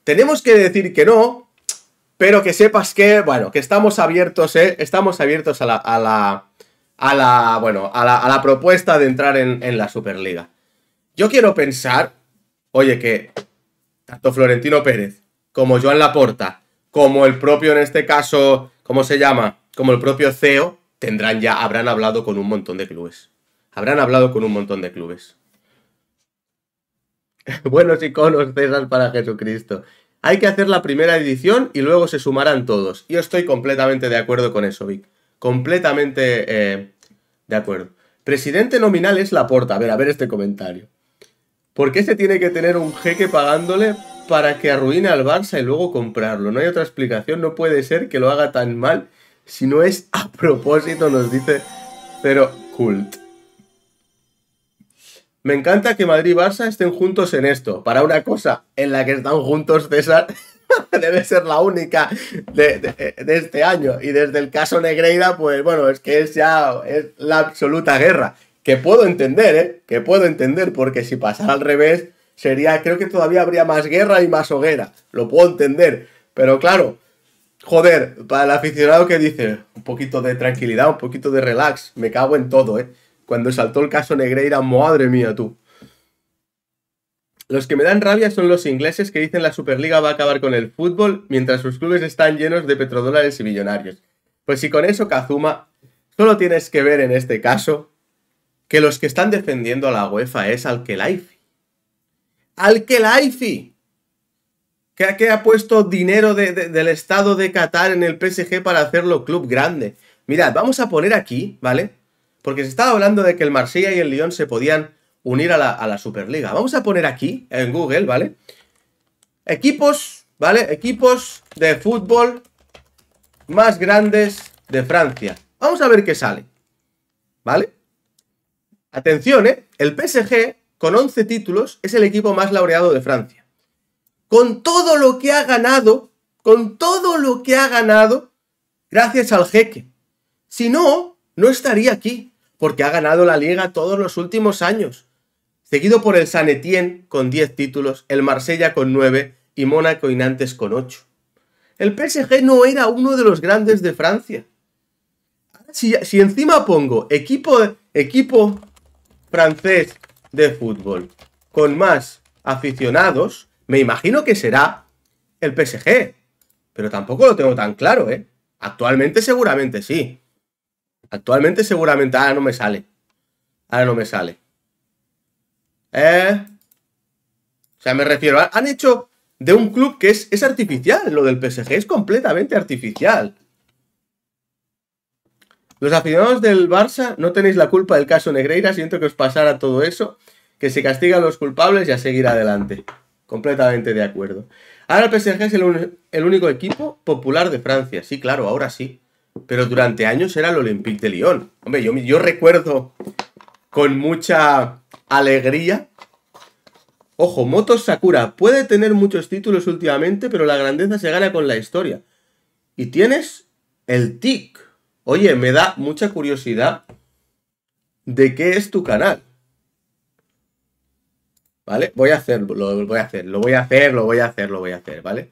tenemos que decir que no, pero que sepas que, bueno, que estamos abiertos, eh, Estamos abiertos a la, a la, bueno, a la, propuesta de entrar en, en, la Superliga. Yo quiero pensar, oye, que tanto Florentino Pérez como Joan Laporta, como el propio, en este caso, ¿cómo se llama? Como el propio CEO, tendrán ya, habrán hablado con un montón de clubes. Habrán hablado con un montón de clubes. Buenos iconos, César, para Jesucristo. Hay que hacer la primera edición y luego se sumarán todos. Yo estoy completamente de acuerdo con eso, Vic. Completamente eh, de acuerdo. Presidente nominal es Laporta. A ver, a ver este comentario. ¿Por qué se tiene que tener un jeque pagándole para que arruine al Barça y luego comprarlo. No hay otra explicación, no puede ser que lo haga tan mal si no es a propósito, nos dice Pero Cult. Me encanta que Madrid y Barça estén juntos en esto. Para una cosa en la que están juntos, César debe ser la única de, este año. Y desde el caso Negreira, pues bueno, es que es ya es la absoluta guerra. Que puedo entender, ¿eh? Que puedo entender, porque si pasara al revés, sería, creo que todavía habría más guerra y más hoguera. Lo puedo entender. Pero claro, joder, para el aficionado que dice, un poquito de tranquilidad, un poquito de relax, me cago en todo, ¿eh? Cuando saltó el caso Negreira, madre mía, tú. Los que me dan rabia son los ingleses que dicen la Superliga va a acabar con el fútbol mientras sus clubes están llenos de petrodólares y millonarios. Pues si con eso, Kazuma, solo tienes que ver en este caso que los que están defendiendo a la UEFA es al que al Kelaifi, que, que ha puesto dinero del estado de Qatar en el PSG para hacerlo club grande. Mirad, vamos a poner aquí, ¿vale? Porque se estaba hablando de que el Marsella y el Lyon se podían unir a la, a la Superliga. Vamos a poner aquí, en Google, ¿vale? Equipos, ¿vale? Equipos de fútbol más grandes de Francia. Vamos a ver qué sale, ¿vale? Atención, ¿eh? El PSG con 11 títulos, es el equipo más laureado de Francia. Con todo lo que ha ganado, con todo lo que ha ganado, gracias al jeque. Si no, no estaría aquí, porque ha ganado la liga todos los últimos años. Seguido por el San Etienne con 10 títulos, el Marsella con 9 y Mónaco y Nantes con 8. El PSG no era uno de los grandes de Francia. Si, si encima pongo equipo, equipo francés de fútbol con más aficionados, me imagino que será el PSG. Pero tampoco lo tengo tan claro, ¿eh? Actualmente seguramente sí. Actualmente seguramente ahora no me sale. Ahora no me sale. ¿Eh? o sea, me refiero, han hecho de un club que es, es artificial, lo del PSG es completamente artificial. Los aficionados del Barça no tenéis la culpa del caso Negreira, siento que os pasara todo eso, que se castiga a los culpables y a seguir adelante. Completamente de acuerdo. Ahora el PSG es el, único equipo popular de Francia, sí, claro, ahora sí. Pero durante años era el Olympique de Lyon. Hombre, yo, yo recuerdo con mucha alegría Ojo, Motos Sakura puede tener muchos títulos últimamente, pero la grandeza se gana con la historia. Y tienes el TIC. Oye, me da mucha curiosidad de qué es tu canal. ¿Vale? Voy a hacerlo, lo voy a hacer, lo voy a hacer, lo voy a hacer, lo voy a hacer, ¿vale?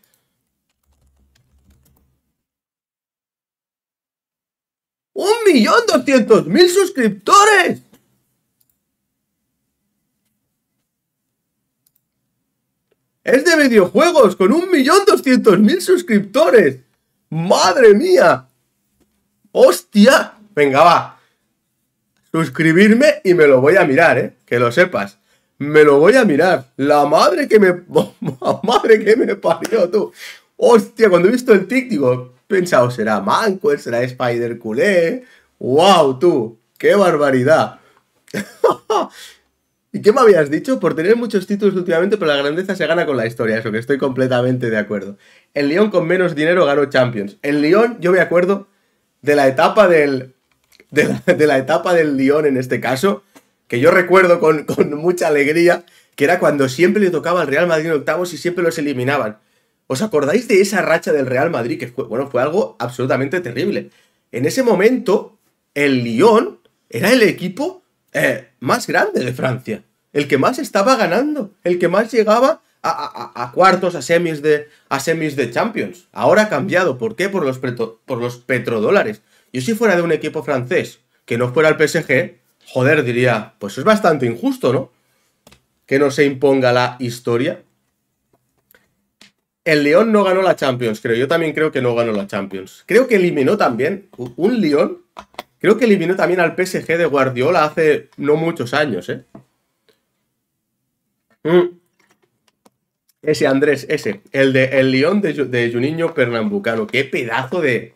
¡Un millón doscientos mil suscriptores! Es de videojuegos con un millón doscientos mil suscriptores. ¡Madre mía! ¡Hostia! Venga, va. Suscribirme y me lo voy a mirar, ¿eh? Que lo sepas. Me lo voy a mirar. La madre que me... madre que me parió, tú. Hostia, cuando he visto el tic, digo, pensado, será Manco, será Spider Culé. ¡Wow, tú! ¡Qué barbaridad! ¿Y qué me habías dicho? Por tener muchos títulos últimamente, pero la grandeza se gana con la historia, eso que estoy completamente de acuerdo. El León con menos dinero ganó Champions. El León, yo me acuerdo, de la etapa del. De la, etapa del Lyon en este caso, que yo recuerdo con, mucha alegría, que era cuando siempre le tocaba al Real Madrid en octavos y siempre los eliminaban. ¿Os acordáis de esa racha del Real Madrid? Que fue, bueno, fue algo absolutamente terrible. En ese momento, el Lyon era el equipo eh, más grande de Francia, el que más estaba ganando, el que más llegaba a, cuartos, a semis, de, a semis de Champions. Ahora ha cambiado. ¿Por qué? Por los, por los petrodólares. Yo si fuera de un equipo francés que no fuera el PSG, joder, diría, pues es bastante injusto, ¿no? Que no se imponga la historia. El León no ganó la Champions, creo. Yo también creo que no ganó la Champions. Creo que eliminó también un León. Creo que eliminó también al PSG de Guardiola hace no muchos años, ¿eh? Mm. Ese Andrés, ese, el de el León de, de Juninho Pernambucano. Qué pedazo de.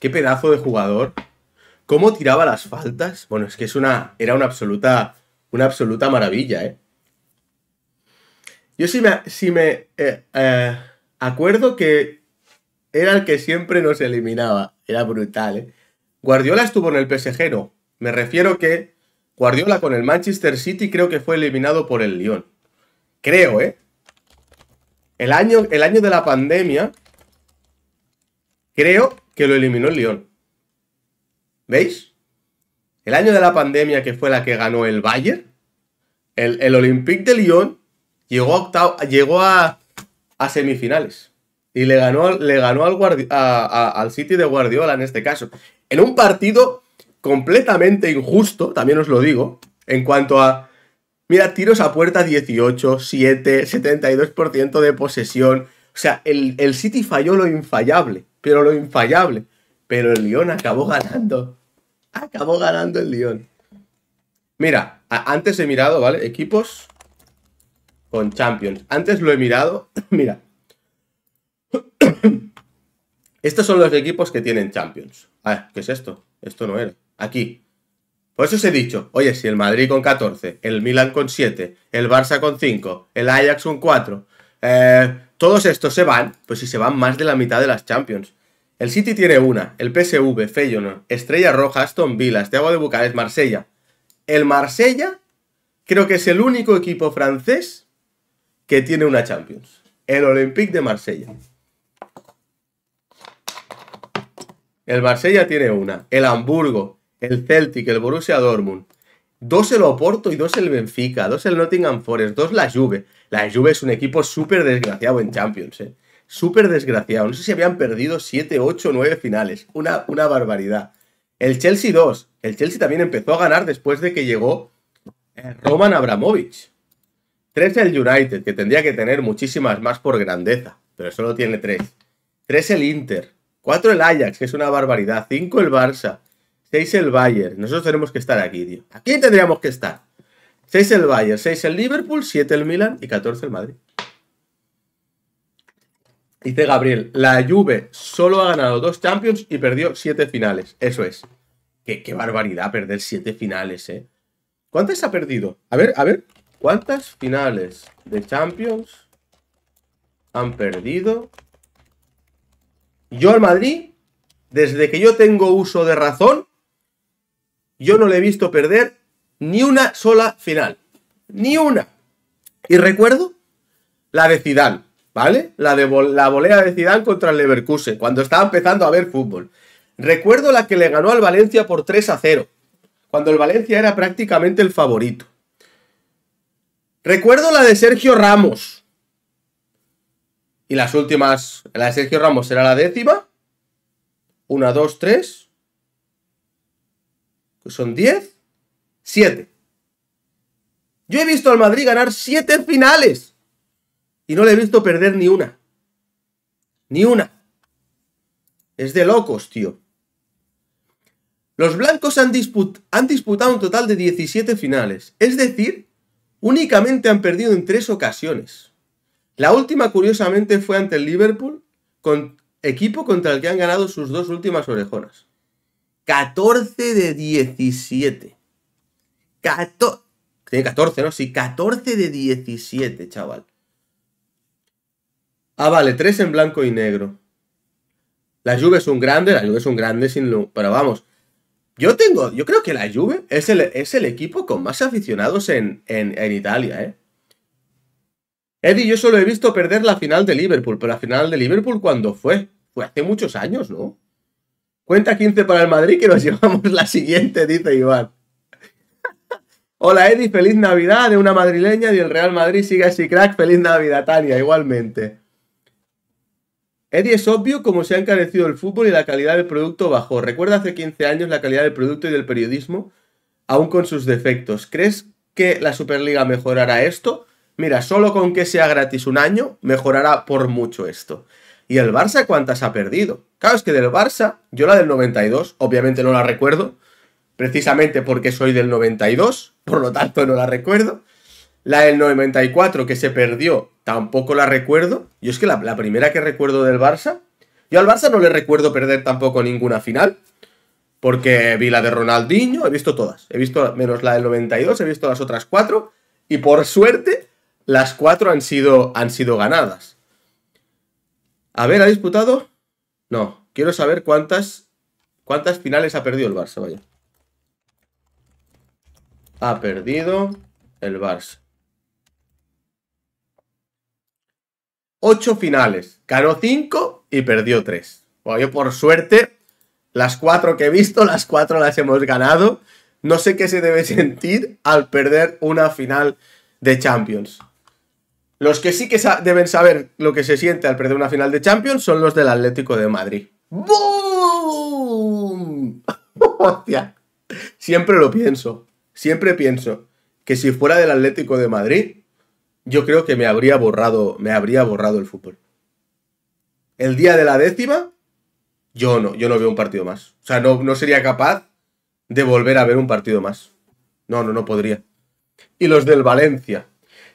Qué pedazo de jugador. ¿Cómo tiraba las faltas? Bueno, es que es una. Era una absoluta. Una absoluta maravilla, ¿eh? Yo sí me. me eh, eh, acuerdo que era el que siempre nos eliminaba. Era brutal, ¿eh? Guardiola estuvo en el PSG, Me refiero que Guardiola con el Manchester City creo que fue eliminado por el León, Creo, ¿eh? El año, el año de la pandemia, creo que lo eliminó el León. ¿Veis? El año de la pandemia, que fue la que ganó el Bayern, el, el Olympique de Lyon llegó a, llegó a, semifinales. Y le ganó, le ganó al, sitio al City de Guardiola en este caso. En un partido completamente injusto, también os lo digo, en cuanto a Mira, tiros a puerta 18, 7, 72% de posesión. O sea, el, City falló lo infallable, pero lo infallable. Pero el Lyon acabó ganando. Acabó ganando el Lyon. Mira, antes he mirado, ¿vale? Equipos con Champions. Antes lo he mirado. Mira. Estos son los equipos que tienen Champions. A ver, ¿qué es esto? Esto no era. Aquí. Por eso os he dicho, oye, si el Madrid con 14, el Milan con 7, el Barça con 5, el Ajax con 4, eh, todos estos se van, pues si se van más de la mitad de las Champions. El City tiene una, el PSV, Feyenoord, Estrella Roja, Aston Villa, agua de Bucarest, Marsella. El Marsella creo que es el único equipo francés que tiene una Champions. El Olympique de Marsella. El Marsella tiene una, el Hamburgo, el Celtic, el Borussia Dortmund, dos el Oporto y dos el Benfica, dos el Nottingham Forest, dos la Juve. La Juve es un equipo súper desgraciado en Champions, eh. Súper desgraciado. No sé si habían perdido 7, 8, 9 finales. Una, una barbaridad. El Chelsea 2. El Chelsea también empezó a ganar después de que llegó eh, Roman Abramovich. 3 el United, que tendría que tener muchísimas más por grandeza, pero solo tiene tres. Tres el Inter. 4 el Ajax, que es una barbaridad. 5 el Barça. 6 el Bayern. Nosotros tenemos que estar aquí, tío. Aquí tendríamos que estar. 6 el Bayern, 6 el Liverpool, 7 el Milan y 14 el Madrid. Dice Gabriel, la Juve solo ha ganado dos Champions y perdió siete finales. Eso es. Qué, qué barbaridad perder siete finales, ¿eh? ¿Cuántas ha perdido? A ver, a ver. ¿Cuántas finales de Champions han perdido? Yo al Madrid, desde que yo tengo uso de razón, yo no le he visto perder ni una sola final. Ni una. Y recuerdo la de Zidane, ¿vale? La de la volea de Zidane contra el Leverkusen, cuando estaba empezando a ver fútbol. Recuerdo la que le ganó al Valencia por 3 a 0, cuando el Valencia era prácticamente el favorito. Recuerdo la de Sergio Ramos. Y las últimas, la de Sergio Ramos era la décima. Una, dos, tres, son 10, 7. Yo he visto al Madrid ganar 7 finales y no le he visto perder ni una. Ni una. Es de locos, tío. Los blancos han, disputado un total de 17 finales, es decir, únicamente han perdido en tres ocasiones. La última, curiosamente, fue ante el Liverpool, equipo contra el que han ganado sus dos últimas orejonas. 14 de 17. Cato Tiene 14, ¿no? Sí, 14 de 17, chaval. Ah, vale, 3 en blanco y negro. La Juve es un grande, la Juve es un grande sin luz. Pero vamos, yo tengo, yo creo que la Juve es el, equipo con más aficionados en, Italia, ¿eh? Eddie, yo solo he visto perder la final de Liverpool, pero la final de Liverpool ¿Cuándo fue? Fue hace muchos años, ¿no? Cuenta 15 para el Madrid que nos llevamos la siguiente, dice Iván. Hola Eddie, feliz Navidad de una madrileña y el Real Madrid sigue así, crack. Feliz Navidad, Tania, igualmente. Eddie, es obvio cómo se ha encarecido el fútbol y la calidad del producto bajó. Recuerda hace 15 años la calidad del producto y del periodismo, aún con sus defectos. ¿Crees que la Superliga mejorará esto? Mira, solo con que sea gratis un año, mejorará por mucho esto. ¿Y el Barça cuántas ha perdido? Claro, es que del Barça, yo la del 92, obviamente no la recuerdo, precisamente porque soy del 92, por lo tanto no la recuerdo. La del 94 que se perdió, tampoco la recuerdo. Y es que la, primera que recuerdo del Barça, yo al Barça no le recuerdo perder tampoco ninguna final, porque vi la de Ronaldinho, he visto todas, he visto menos la del 92, he visto las otras cuatro, y por suerte las cuatro han sido, han sido ganadas. A ver, ¿ha disputado? No. Quiero saber cuántas, cuántas finales ha perdido el Barça, vaya. Ha perdido el Barça. Ocho finales. Ganó cinco y perdió tres. Bueno, por suerte, las cuatro que he visto, las cuatro las hemos ganado. No sé qué se debe sentir al perder una final de Champions. Los que sí que deben saber lo que se siente al perder una final de Champions son los del Atlético de Madrid. ¡Boom! Siempre lo pienso. Siempre pienso que si fuera del Atlético de Madrid, yo creo que me habría borrado, me habría borrado el fútbol. El día de la décima, yo no, yo no veo un partido más. O sea, no, no sería capaz de volver a ver un partido más. No, no, no podría. Y los del Valencia.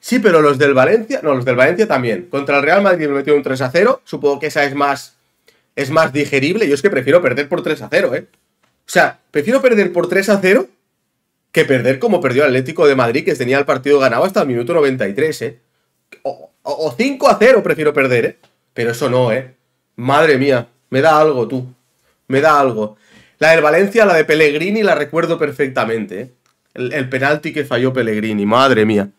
Sí, pero los del Valencia, no, los del Valencia también. Contra el Real Madrid me metió un 3 a 0. Supongo que esa es más, es más digerible. Yo es que prefiero perder por 3 a 0, ¿eh? O sea, prefiero perder por 3 a 0 que perder como perdió el Atlético de Madrid, que tenía el partido ganado hasta el minuto 93, ¿eh? O, 5 a 0 prefiero perder, ¿eh? Pero eso no, ¿eh? Madre mía, me da algo tú. Me da algo. La del Valencia, la de Pellegrini, la recuerdo perfectamente, ¿eh? el penalti que falló Pellegrini, madre mía.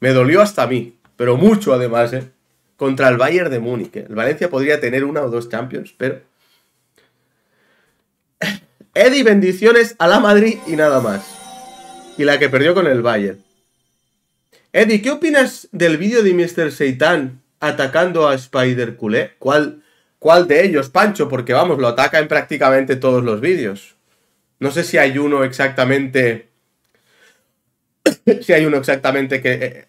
Me dolió hasta a mí, pero mucho además, ¿eh? Contra el Bayern de Múnich. ¿eh? El Valencia podría tener una o dos Champions, pero... Eddie, bendiciones a la Madrid y nada más. Y la que perdió con el Bayern. Eddie, ¿qué opinas del vídeo de Mr. Seitan atacando a Spider Culé? ¿Cuál, ¿Cuál de ellos, Pancho? Porque vamos, lo ataca en prácticamente todos los vídeos. No sé si hay uno exactamente si hay uno exactamente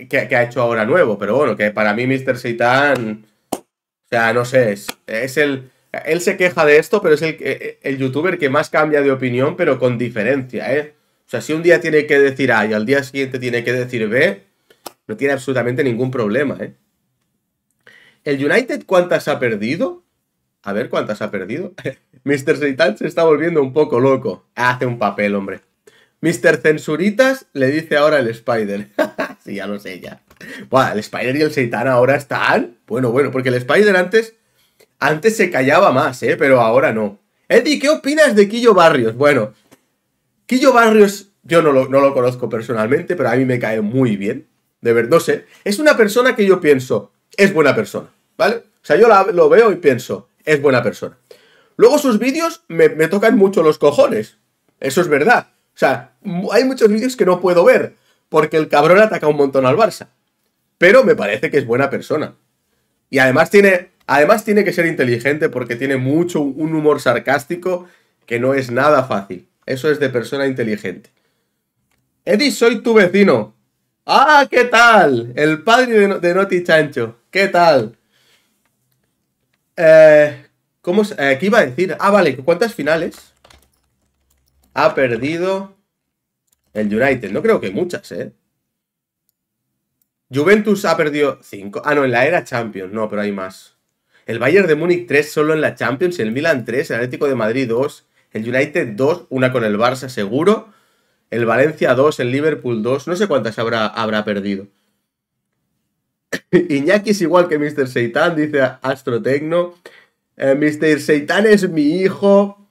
eh, que, ha hecho ahora nuevo, pero bueno, que para mí Mr. Seitan, o sea, no sé, es, el... Él se queja de esto, pero es el, eh, eh, el youtuber que más cambia de opinión, pero con diferencia, ¿eh? O sea, si un día tiene que decir A y al día siguiente tiene que decir B, no tiene absolutamente ningún problema, ¿eh? ¿El United cuántas ha perdido? A ver cuántas ha perdido. Mr. Seitan se está volviendo un poco loco. Hace un papel, hombre. Mr. Censuritas le dice ahora el Spider. sí, ya lo sé, ya. Bueno, el Spider y el Seitan ahora están. Bueno, bueno, porque el Spider antes. Antes se callaba más, ¿eh? Pero ahora no. Eddie, ¿qué opinas de Quillo Barrios? Bueno, Quillo Barrios, yo no lo, conozco personalmente, pero a mí me cae muy bien. De verdad, no sé. Es una persona que yo pienso, es buena persona, ¿vale? O sea, yo lo veo y pienso, es buena persona. Luego sus vídeos me, me tocan mucho los cojones. Eso es verdad o sea, hay muchos vídeos que no puedo ver, porque el cabrón ataca un montón al Barça. Pero me parece que es buena persona. Y además tiene, además tiene que ser inteligente porque tiene mucho un humor sarcástico que no es nada fácil. Eso es de persona inteligente. Eddie, soy tu vecino. ¡Ah, qué tal! El padre de, Noti Chancho. ¿Qué tal? Eh, ¿Cómo eh, ¿Qué iba a decir? Ah, vale, ¿cuántas finales? ha perdido el United? No creo que muchas, ¿eh? Juventus ha perdido 5. Ah, no, en la era Champions. No, pero hay más. El Bayern de Múnich 3 solo en la Champions. El Milan 3. El Atlético de Madrid 2. El United 2. Una con el Barça seguro. El Valencia 2. El Liverpool 2. No sé cuántas habrá, habrá perdido. Iñaki es igual que Mr. Seitan, dice Astrotecno. Eh, Mr. Seitan es mi hijo.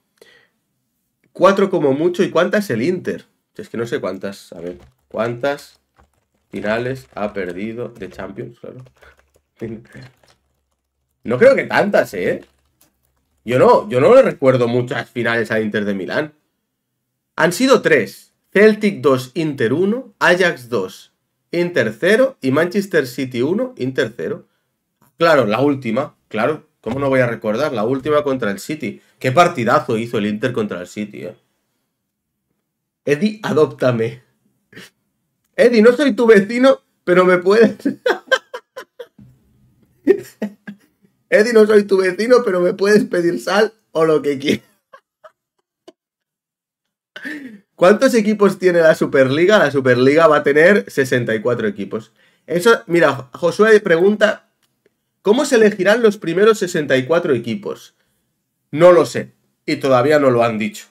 Cuatro como mucho. ¿Y cuántas el Inter? Es que no sé cuántas. A ver, ¿cuántas finales ha perdido de Champions? Claro. No creo que tantas, ¿eh? Yo no, yo no le recuerdo muchas finales al Inter de Milán. Han sido tres. Celtic 2, Inter 1, Ajax 2, Inter 0 y Manchester City 1, Inter 0. Claro, la última, claro. ¿Cómo no voy a recordar? La última contra el City. Qué partidazo hizo el Inter contra el City, eh. Eddie, adóptame. Eddie, no soy tu vecino, pero me puedes. Eddie, no soy tu vecino, pero me puedes pedir sal o lo que quieras. ¿Cuántos equipos tiene la Superliga? La Superliga va a tener 64 equipos. Eso, mira, Josué pregunta, ¿cómo se elegirán los primeros 64 equipos? No lo sé y todavía no lo han dicho.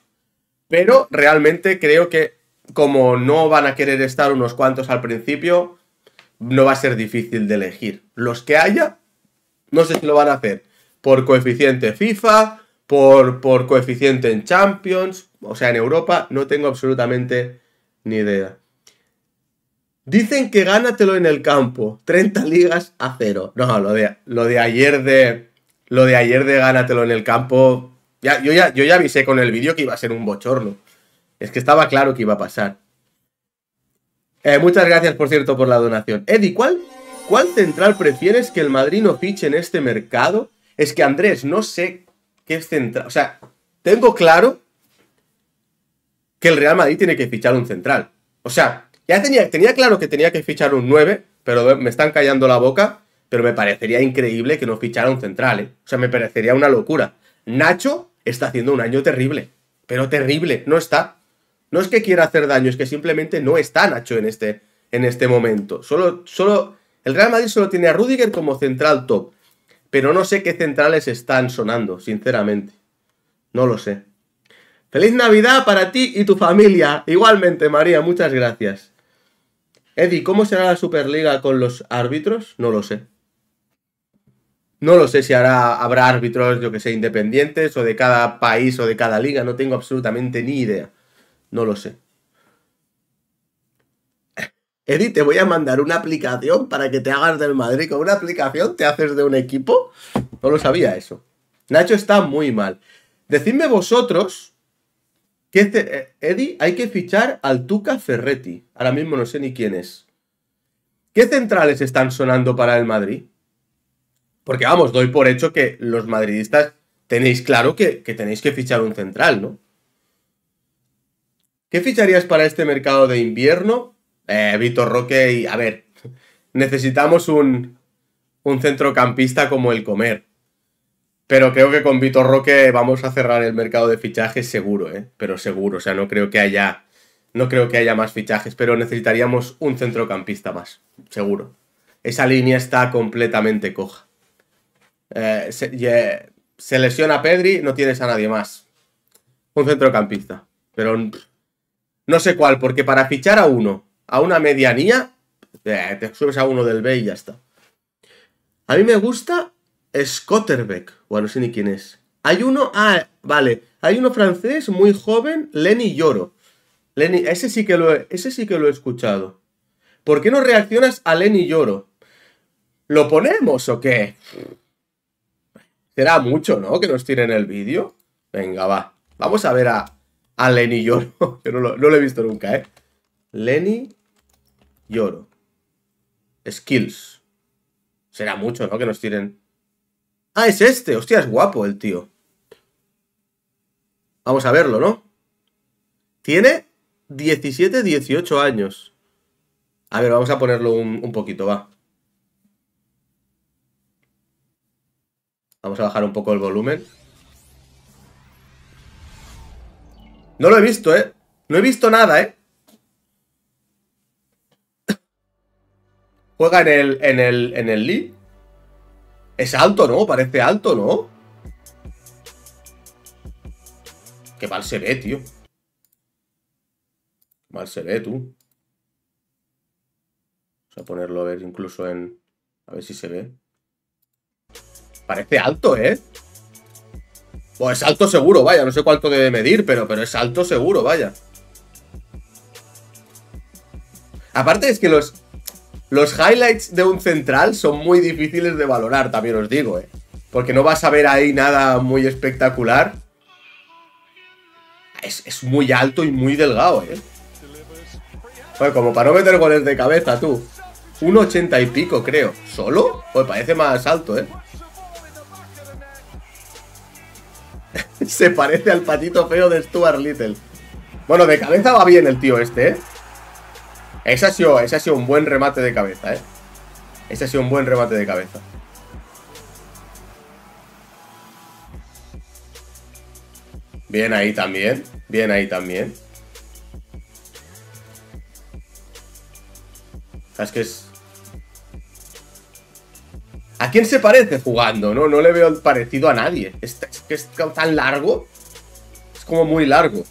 Pero realmente creo que como no van a querer estar unos cuantos al principio, no va a ser difícil de elegir. Los que haya, no sé si lo van a hacer por coeficiente FIFA, por, por coeficiente en Champions, o sea, en Europa, no tengo absolutamente ni idea. Dicen que gánatelo en el campo, 30 ligas a cero. No, lo lo de ayer de, lo de ayer de gánatelo en el campo. Ya, yo, ya, yo ya avisé con el vídeo que iba a ser un bochorno. Es que estaba claro que iba a pasar. Eh, muchas gracias, por cierto, por la donación. Eddie, ¿cuál, ¿cuál central prefieres que el Madrid no fiche en este mercado? Es que, Andrés, no sé qué es central... O sea, tengo claro que el Real Madrid tiene que fichar un central. O sea, ya tenía, tenía claro que tenía que fichar un 9, pero me están callando la boca pero me parecería increíble que no fichara un central, ¿eh? O sea, me parecería una locura. Nacho está haciendo un año terrible, pero terrible, no está. No es que quiera hacer daño, es que simplemente no está Nacho en este, en este momento. Solo, solo, el Real Madrid solo tiene a Rudiger como central top, pero no sé qué centrales están sonando, sinceramente. No lo sé. Feliz Navidad para ti y tu familia. Igualmente, María, muchas gracias. Eddie, ¿cómo será la Superliga con los árbitros? No lo sé. No lo sé si habrá árbitros, yo que sé, independientes o de cada país o de cada liga. No tengo absolutamente ni idea. No lo sé. Edi, te voy a mandar una aplicación para que te hagas del Madrid. Con una aplicación te haces de un equipo. No lo sabía eso. Nacho está muy mal. Decidme vosotros que Eddie, eh, hay que fichar al Tuca Ferretti. Ahora mismo no sé ni quién es. ¿Qué centrales están sonando para el Madrid? Porque vamos, doy por hecho que los madridistas tenéis claro que, tenéis que fichar un central, ¿no? ¿Qué ficharías para este mercado de invierno? Eh, Vitor Roque y. A ver, necesitamos un, centrocampista como el comer. Pero creo que con Vitor Roque vamos a cerrar el mercado de fichajes seguro, ¿eh? Pero seguro, o sea, no creo que haya. No creo que haya más fichajes, pero necesitaríamos un centrocampista más, seguro. Esa línea está completamente coja. Eh, se, lesiona Pedri, no tienes a nadie más. Un centrocampista. Pero no sé cuál, porque para fichar a uno, a una medianía, eh, te subes a uno del B y ya está. A mí me gusta Scotterbeck. Bueno, no sé ni quién es. Hay uno, ah, vale. Hay uno francés muy joven, Lenny Lloro. ese sí que lo he, ese sí que lo he escuchado. ¿Por qué no reaccionas a Lenny Lloro? ¿Lo ponemos o qué? Será mucho, ¿no? Que nos tiren el vídeo. Venga, va. Vamos a ver a, Lenny Lloro. que no lo, he visto nunca, ¿eh? Lenny Lloro. Skills. Será mucho, ¿no? Que nos tiren... Ah, es este. Hostia, es guapo el tío. Vamos a verlo, ¿no? Tiene 17, 18 años. A ver, vamos a ponerlo un poquito, va. Vamos a bajar un poco el volumen. No lo he visto, ¿eh? No he visto nada, ¿eh? Juega en el, en el, en el Lee. Es alto, ¿no? Parece alto, ¿no? Qué mal se ve, tío. Mal se ve, tú. Vamos a ponerlo a ver incluso en... A ver si se ve. Parece alto, ¿eh? Pues es alto seguro, vaya. No sé cuánto debe medir, pero, pero es alto seguro, vaya. Aparte es que los, los highlights de un central son muy difíciles de valorar, también os digo, ¿eh? Porque no vas a ver ahí nada muy espectacular. Es, muy alto y muy delgado, ¿eh? Bueno, como para no meter goles de cabeza, tú. Un ochenta y pico, creo. ¿Solo? Pues parece más alto, ¿eh? se parece al patito feo de Stuart Little. Bueno, de cabeza va bien el tío este, ¿eh? Ese ha sido, un buen remate de cabeza, ¿eh? Ese ha sido un buen remate de cabeza. Bien ahí también. Bien ahí también. es que es, ¿A quién se parece jugando? No, no le veo parecido a nadie. Es, es tan largo. Es como muy largo.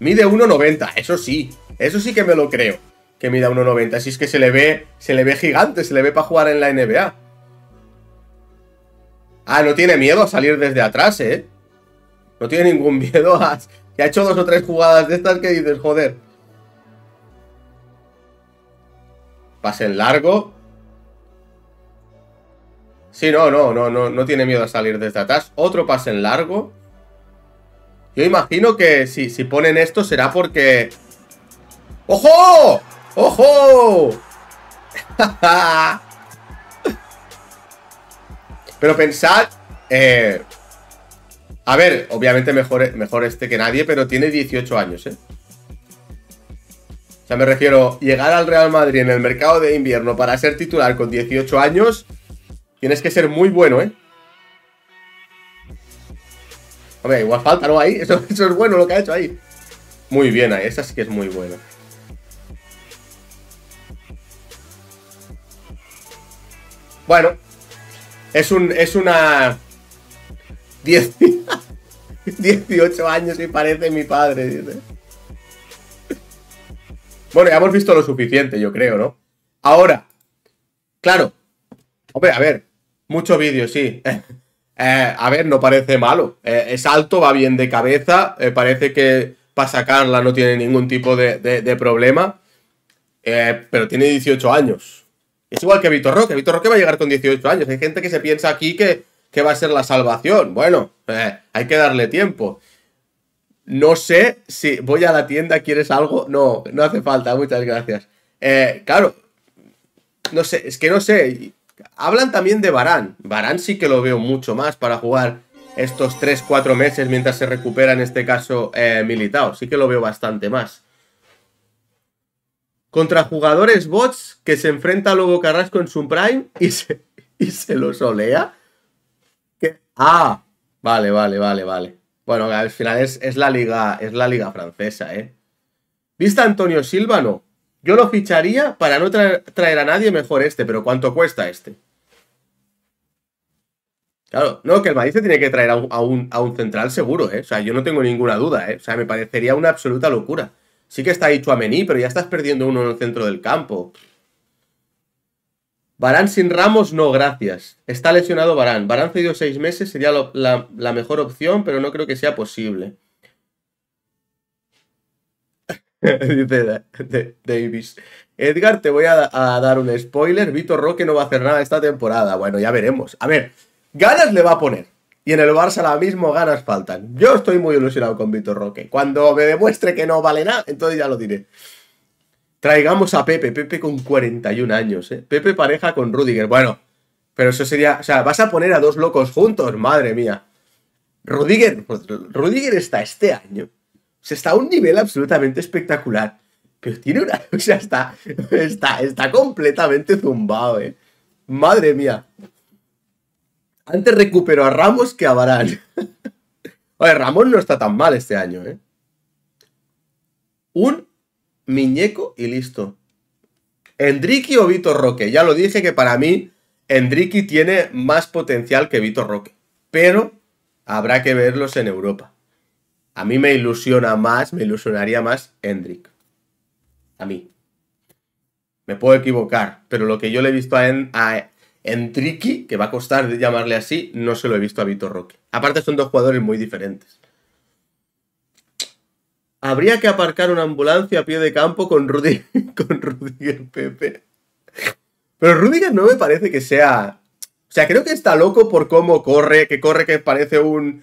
Mide 1,90, eso sí. Eso sí que me lo creo. Que mida 1,90. Si es que se le ve. Se le ve gigante, se le ve para jugar en la NBA. Ah, no tiene miedo a salir desde atrás, eh. No tiene ningún miedo a. ha hecho dos o tres jugadas de estas que dices, joder. Pase en largo. Sí, no, no, no, no, no tiene miedo a salir desde atrás. Otro pase en largo. Yo imagino que si, si ponen esto será porque... ¡Ojo! ¡Ojo! pero pensad... Eh, a ver, obviamente mejor, mejor este que nadie, pero tiene 18 años, ¿eh? O sea, me refiero, llegar al Real Madrid en el mercado de invierno para ser titular con 18 años Tienes que ser muy bueno, ¿eh? Hombre, igual falta, ¿no? Ahí, eso, es bueno lo que ha hecho ahí. Muy bien, ahí, esa sí que es muy buena. Bueno, es un. Es una. 18 años y parece mi padre, Bueno, ya hemos visto lo suficiente, yo creo, ¿no? Ahora, claro. Hombre, a ver, mucho vídeo, sí. Eh, a ver, no parece malo. Eh, es alto, va bien de cabeza. Eh, parece que para sacarla no tiene ningún tipo de, problema. pero tiene 18 años. Es igual que Vitor Roque. Vitor Roque va a llegar con 18 años. Hay gente que se piensa aquí que, que va a ser la salvación. Bueno, hay que darle tiempo. No sé si voy a la tienda, ¿quieres algo? No, no hace falta, muchas gracias. claro, no sé, es que no sé. Hablan también de Barán. Barán sí que lo veo mucho más para jugar estos 3-4 meses mientras se recupera en este caso eh, Militao. Sí que lo veo bastante más. Contra jugadores bots que se enfrenta luego Carrasco en su prime y se, y se lo solea Ah, vale, vale, vale, vale. Bueno, al final es, es, la liga, es la liga francesa, ¿eh? ¿Viste a Antonio Silvano yo lo ficharía para no traer a nadie mejor este, pero ¿cuánto cuesta este? Claro, no, que el Madrid tiene que traer a un, central seguro, ¿eh? O sea, yo no tengo ninguna duda, ¿eh? O sea, me parecería una absoluta locura. Sí que está ahí Chuamení, pero ya estás perdiendo uno en el centro del campo. Barán sin Ramos, no, gracias. Está lesionado Barán. Barán cedido seis meses, sería la mejor opción, pero no creo que sea posible. Dice Davis. Edgar, te voy a, dar un spoiler. Vitor Roque no va a hacer nada esta temporada. Bueno, ya veremos. A ver, ganas le va a poner. Y en el Barça ahora mismo ganas faltan. Yo estoy muy ilusionado con Vitor Roque. Cuando me demuestre que no vale nada, entonces ya lo diré. Traigamos a Pepe. Pepe con 41 años, ¿eh? Pepe pareja con Rudiger. Bueno, pero eso sería... O sea, vas a poner a dos locos juntos. Madre mía. Rudiger, pues, Rudiger está este año sea, está a un nivel absolutamente espectacular. Pero tiene una. O sea, está. Está, está completamente zumbado, eh. Madre mía. Antes recupero a Ramos que a Barán. Oye, Ramos no está tan mal este año, eh. Un Miñeco y listo. Enrique o Vitor Roque. Ya lo dije que para mí Enrique tiene más potencial que Vitor Roque. Pero habrá que verlos en Europa. A mí me ilusiona más, me ilusionaría más Hendrik. A mí. Me puedo equivocar, pero lo que yo le he visto a, en, que va a costar llamarle así, no se lo he visto a Vitor Roque. Aparte son dos jugadores muy diferentes. Habría que aparcar una ambulancia a pie de campo con, Rudy, con Rudiger Pepe. Pero Rudiger no me parece que sea... O sea, creo que está loco por cómo corre, que corre que parece un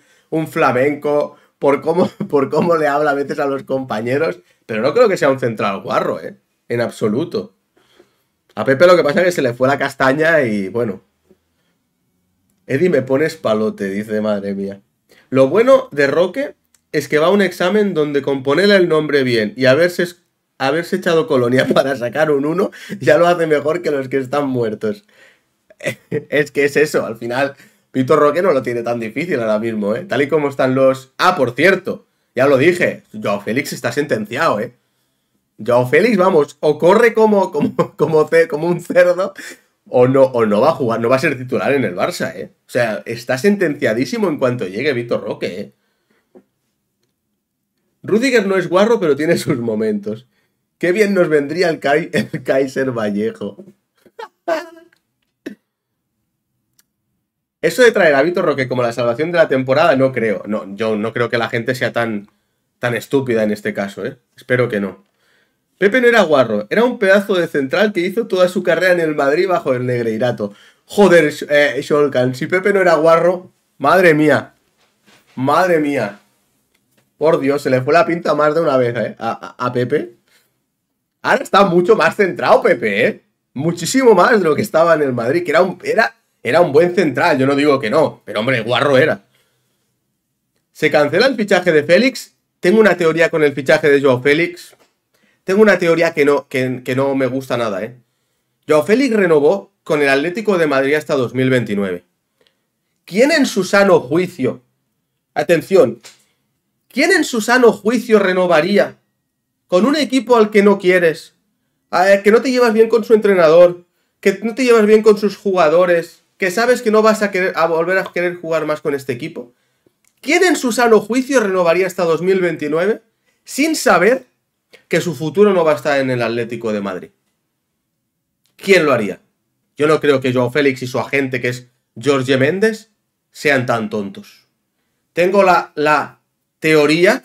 flamenco por cómo, por cómo le habla a veces a los compañeros, pero no creo que sea un central guarro, ¿eh? En absoluto. A Pepe lo que pasa es que se le fue la castaña y bueno. Eddie me pones palote, dice, madre mía. Lo bueno de Roque es que va a un examen donde con ponerle el nombre bien y haberse, haberse echado colonia para sacar un 1 ya lo hace mejor que los que están muertos. es que es eso, al final Vitor Roque no lo tiene tan difícil ahora mismo, ¿eh? Tal y como están los... Ah, por cierto, ya lo dije, Joao Félix está sentenciado, ¿eh? Joao Félix, vamos, o corre como, como, como, un cerdo, o no, o no va a jugar, no va a ser titular en el Barça, ¿eh? O sea, está sentenciadísimo en cuanto llegue Vitor Roque, ¿eh? Rudiger no es guarro, pero tiene sus momentos. Qué bien nos vendría el Kaiser Vallejo. Eso de traer a Vitor Roque como la salvación de la temporada, no creo. No, yo no creo que la gente sea tan, tan estúpida en este caso, ¿eh? Espero que no. Pepe no era guarro, era un pedazo de central que hizo toda su carrera en el Madrid bajo el Negreirato. Joder, eh, Sholkan, si Pepe no era guarro, madre mía. Madre mía. Por Dios, se le fue la pinta más de una vez ¿eh? a, Pepe. Ahora está mucho más centrado Pepe, ¿eh? Muchísimo más de lo que estaba en el Madrid, que era un... Era, era un buen central, yo no digo que no, pero hombre, guarro era. ¿Se cancela el fichaje de Félix? Tengo una teoría con el fichaje de Joao Félix. Tengo una teoría que no, que, no me gusta nada, ¿eh? Joao Félix renovó con el Atlético de Madrid hasta 2029. ¿Quién en su sano juicio? Atención. ¿Quién en su sano juicio renovaría con un equipo al que no quieres? que no te llevas bien con su entrenador, que no te llevas bien con sus jugadores, que sabes que no vas a, querer, volver a querer jugar más con este equipo? ¿Quién en su sano juicio renovaría hasta 2029 sin saber que su futuro no va a estar en el Atlético de Madrid? ¿Quién lo haría? Yo no creo que Joao Félix y su agente, que es Jorge Méndez, sean tan tontos. Tengo la, la teoría,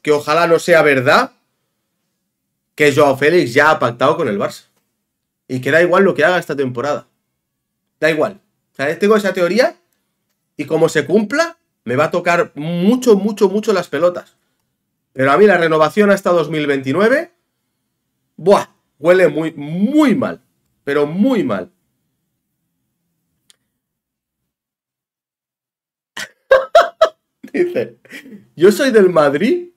que ojalá no sea verdad, que Joao Félix ya ha pactado con el Barça. Y que da igual lo que haga esta temporada. Da igual. Tengo esa teoría y como se cumpla, me va a tocar mucho, mucho, mucho las pelotas. Pero a mí la renovación hasta 2029, ¡buah! Huele muy, muy mal. Pero muy mal. Dice, yo soy del Madrid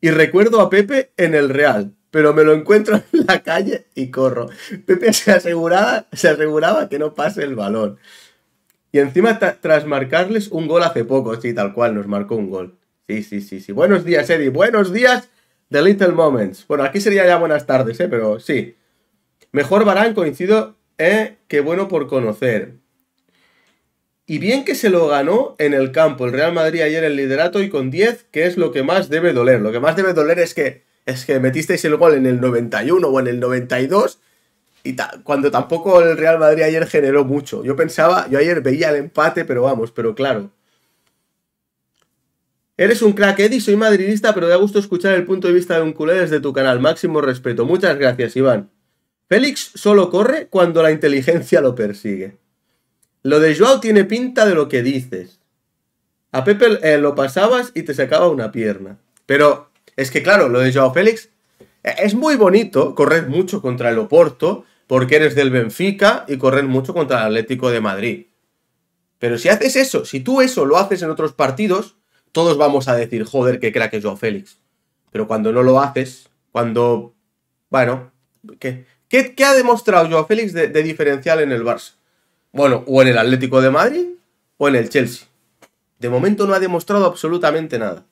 y recuerdo a Pepe en el Real, pero me lo encuentro en la calle y corro. Pepe se, aseguraba, se aseguraba que no pase el balón. Y encima, tras marcarles un gol hace poco, sí, tal cual, nos marcó un gol. Sí, sí, sí, sí. Buenos días, Eddie. Buenos días, The Little Moments. Bueno, aquí sería ya buenas tardes, ¿eh? Pero sí. Mejor Barán, coincido, ¿eh? Qué bueno por conocer. Y bien que se lo ganó en el campo. El Real Madrid ayer el liderato y con 10, que es lo que más debe doler. Lo que más debe doler es que, es que metisteis el gol en el 91 o en el 92 y cuando tampoco el Real Madrid ayer generó mucho. Yo pensaba, yo ayer veía el empate, pero vamos, pero claro. Eres un crack, Eddie, soy madridista, pero da gusto escuchar el punto de vista de un culé desde tu canal. Máximo respeto. Muchas gracias, Iván. Félix solo corre cuando la inteligencia lo persigue. Lo de Joao tiene pinta de lo que dices. A Pepe eh, lo pasabas y te sacaba una pierna. Pero es que claro, lo de Joao Félix eh, es muy bonito, correr mucho contra el Oporto, porque eres del Benfica y corren mucho contra el Atlético de Madrid. Pero si haces eso, si tú eso lo haces en otros partidos, todos vamos a decir, joder, qué crack es Joao Félix. Pero cuando no lo haces, cuando... Bueno, ¿qué, ha demostrado Joao Félix de diferencial en el Barça? Bueno, o en el Atlético de Madrid o en el Chelsea. De momento no ha demostrado absolutamente nada.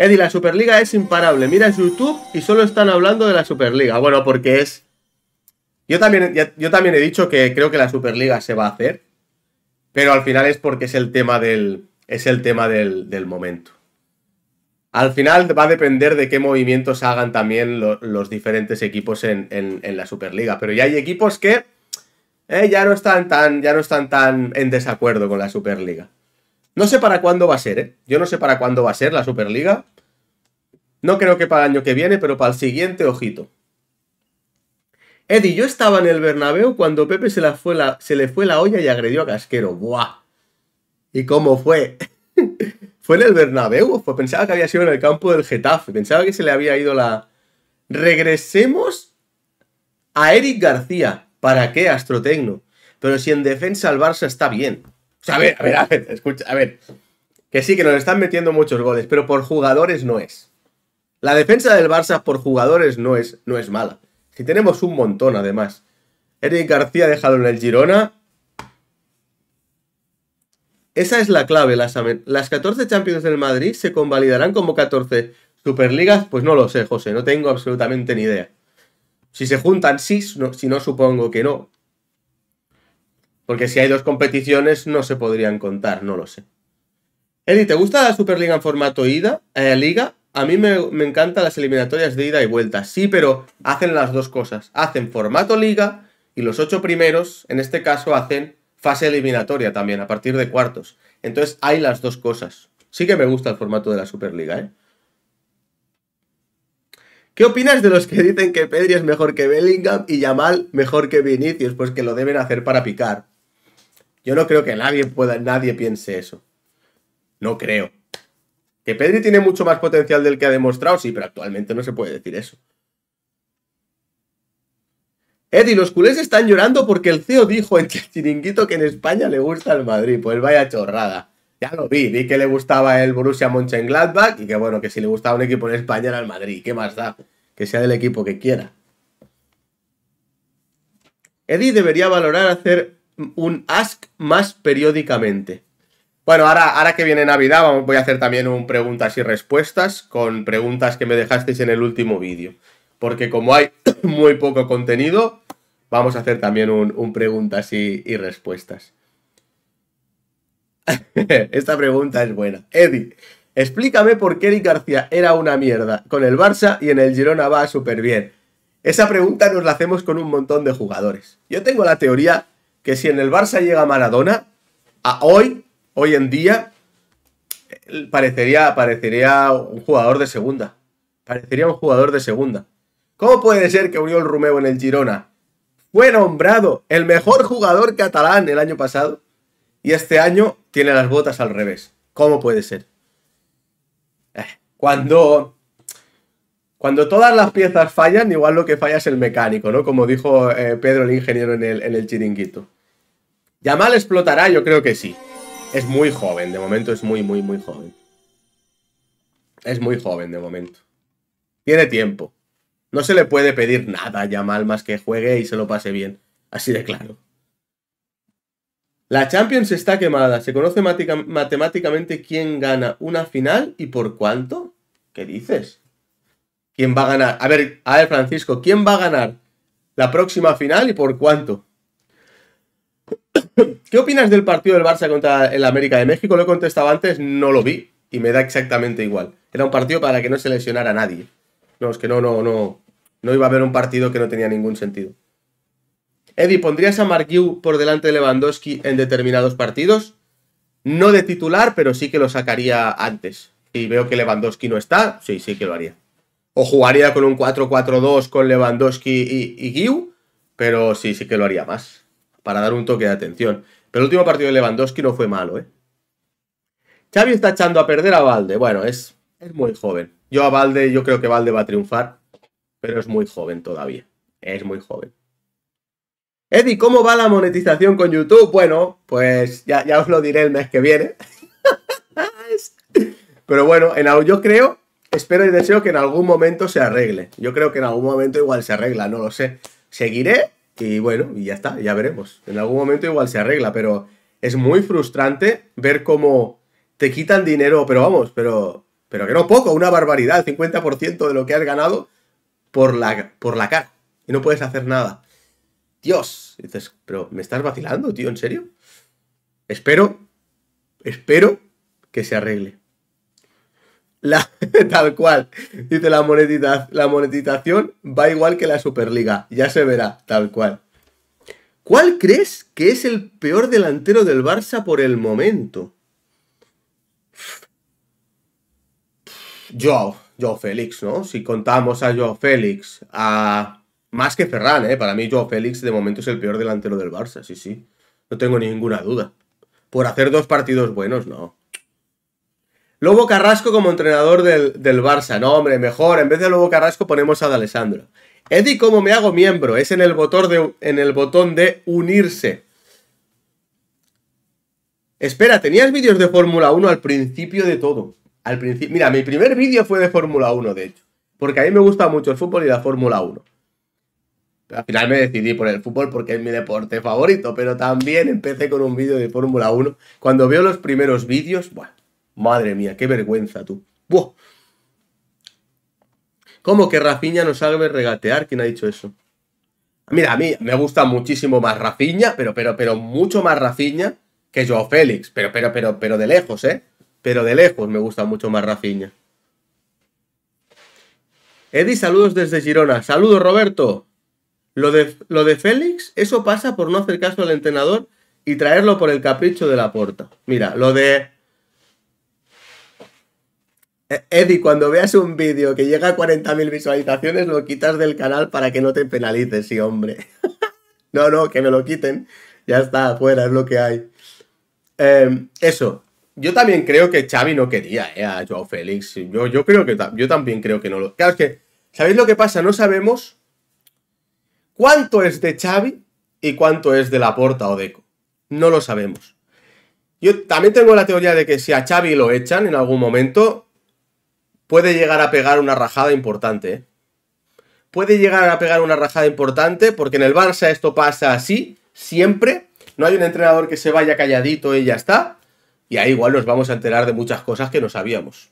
Eddie, la Superliga es imparable. Mira Miras YouTube y solo están hablando de la Superliga. Bueno, porque es. Yo también, yo también he dicho que creo que la Superliga se va a hacer. Pero al final es porque es el tema del. Es el tema del, momento. Al final va a depender de qué movimientos hagan también los diferentes equipos en, la Superliga. Pero ya hay equipos que eh, ya, no están tan, ya no están tan en desacuerdo con la Superliga. No sé para cuándo va a ser, ¿eh? Yo no sé para cuándo va a ser la Superliga. No creo que para el año que viene, pero para el siguiente, ojito. Eddie, yo estaba en el Bernabéu cuando Pepe se, la fue la, le fue la olla y agredió a Casquero. ¡Buah! ¿Y cómo fue? ¿Fue en el Bernabéu? Pues pensaba que había sido en el campo del Getafe. Pensaba que se le había ido la... Regresemos a Eric García. ¿Para qué, Astrotecno? Pero si en defensa al Barça está bien a ver, a ver, a ver, escucha, a ver. Que sí, que nos están metiendo muchos goles, pero por jugadores no es. La defensa del Barça por jugadores no es, no es mala. Si tenemos un montón, además. Eric García dejado en el Girona. Esa es la clave. Las, las 14 Champions del Madrid se convalidarán como 14 Superligas. Pues no lo sé, José. No tengo absolutamente ni idea. Si se juntan, sí. si no, supongo que no. Porque si hay dos competiciones no se podrían contar, no lo sé. Eddie, ¿te gusta la Superliga en formato ida, eh, liga? A mí me, encantan las eliminatorias de ida y vuelta, sí, pero hacen las dos cosas. Hacen formato liga y los ocho primeros, en este caso, hacen fase eliminatoria también, a partir de cuartos. Entonces hay las dos cosas. Sí que me gusta el formato de la Superliga, ¿eh? ¿Qué opinas de los que dicen que Pedri es mejor que Bellingham y Yamal mejor que Vinicius? Pues que lo deben hacer para picar. Yo no creo que nadie pueda, nadie piense eso. No creo. ¿Que Pedri tiene mucho más potencial del que ha demostrado? Sí, pero actualmente no se puede decir eso. Eddie, los culés están llorando porque el CEO dijo en el chiringuito que en España le gusta el Madrid. Pues vaya chorrada. Ya lo vi, vi que le gustaba el Borussia Mönchengladbach y que bueno, que si le gustaba un equipo en España era el Madrid. ¿Qué más da? Que sea del equipo que quiera. Eddie debería valorar hacer un ask más periódicamente. Bueno, ahora, ahora que viene Navidad voy a hacer también un preguntas y respuestas con preguntas que me dejasteis en el último vídeo. Porque como hay muy poco contenido, vamos a hacer también un, preguntas y, y respuestas. Esta pregunta es buena. Eddie, explícame por qué Eric García era una mierda con el Barça y en el Girona va súper bien. Esa pregunta nos la hacemos con un montón de jugadores. Yo tengo la teoría que si en el Barça llega Maradona, a hoy, hoy en día, parecería, un jugador de segunda. Parecería un jugador de segunda. ¿Cómo puede ser que el Romeo en el Girona fue nombrado el mejor jugador catalán el año pasado y este año tiene las botas al revés? ¿Cómo puede ser? Eh, cuando, cuando todas las piezas fallan, igual lo que falla es el mecánico, ¿no? Como dijo eh, Pedro el ingeniero en el chiringuito. Yamal explotará, yo creo que sí. Es muy joven, de momento es muy, muy, muy joven. Es muy joven de momento. Tiene tiempo. No se le puede pedir nada a Yamal más que juegue y se lo pase bien. Así de claro. La Champions está quemada. Se conoce matemáticamente quién gana una final y por cuánto. ¿Qué dices? ¿Quién va a ganar? A ver, a ver, Francisco, ¿quién va a ganar la próxima final y por cuánto? ¿Qué opinas del partido del Barça contra el América de México? Lo he contestado antes, no lo vi y me da exactamente igual. Era un partido para que no se lesionara a nadie. No, es que no, no, no. No iba a haber un partido que no tenía ningún sentido. Eddie, ¿pondrías a Marquiu por delante de Lewandowski en determinados partidos? No de titular, pero sí que lo sacaría antes. Y veo que Lewandowski no está, sí, sí que lo haría. O jugaría con un 4-4-2 con Lewandowski y, y pero sí, sí que lo haría más para dar un toque de atención. Pero el último partido de Lewandowski no fue malo, ¿eh? Xavi está echando a perder a Valde. Bueno, es, es muy joven. Yo a Valde, yo creo que Valde va a triunfar, pero es muy joven todavía. Es muy joven. Eddie, ¿cómo va la monetización con YouTube? Bueno, pues ya, os lo diré el mes que viene. pero bueno, en, yo creo, espero y deseo que en algún momento se arregle. Yo creo que en algún momento igual se arregla, no lo sé. Seguiré y bueno, y ya está, ya veremos. En algún momento igual se arregla, pero es muy frustrante ver cómo te quitan dinero, pero vamos, pero, pero que no poco, una barbaridad, el 50% de lo que has ganado por la, por la cara. Y no puedes hacer nada. Dios, dices, pero ¿me estás vacilando, tío? ¿En serio? Espero, espero que se arregle. tal cual. Dice la, la monetización va igual que la Superliga. Ya se verá, tal cual. ¿Cuál crees que es el peor delantero del Barça por el momento? Yo Joao Félix, ¿no? Si contamos a Joao Félix, a... Más que Ferran, ¿eh? Para mí Joao Félix de momento es el peor delantero del Barça, sí, sí. No tengo ninguna duda. Por hacer dos partidos buenos, no. Lobo Carrasco como entrenador del, Barça. No, hombre, mejor. En vez de Lobo Carrasco ponemos a Alessandro. Eddie, ¿cómo me hago miembro? Es en el, botón de, en el botón de unirse. Espera, tenías vídeos de Fórmula 1 al principio de todo. Al principio. Mira, mi primer vídeo fue de Fórmula 1, de hecho. Porque a mí me gusta mucho el fútbol y la Fórmula 1. Al final me decidí por el fútbol porque es mi deporte favorito, pero también empecé con un vídeo de Fórmula 1. Cuando veo los primeros vídeos, bueno, Madre mía, qué vergüenza tú. ¿Cómo que Rafiña no sabe regatear? ¿Quién ha dicho eso? Mira, a mí me gusta muchísimo más Rafiña, pero, pero, pero mucho más Rafiña que Joao Félix. Pero, pero, pero, pero de lejos, ¿eh? Pero de lejos me gusta mucho más Rafiña. Eddie, saludos desde Girona. Saludos, Roberto. Lo de, lo de Félix, eso pasa por no hacer caso al entrenador y traerlo por el capricho de la puerta. Mira, lo de eh, Eddie, cuando veas un vídeo que llega a 40.000 visualizaciones, lo quitas del canal para que no te penalices, sí, hombre. no, no, que me lo quiten. Ya está, afuera, es lo que hay. Em, eso. Yo también creo que Xavi no quería eh, a Joao Félix. Yo, yo creo que yo también creo que no lo. Claro, es que, ¿sabéis lo que pasa? No sabemos cuánto es de Xavi y cuánto es de la Laporta o Deco. No lo sabemos. Yo también tengo la teoría de que si a Xavi lo echan en algún momento, puede llegar a pegar una rajada importante. ¿eh? Puede llegar a pegar una rajada importante porque en el Barça esto pasa así, siempre. No hay un entrenador que se vaya calladito y ya está. Y ahí igual nos vamos a enterar de muchas cosas que no sabíamos.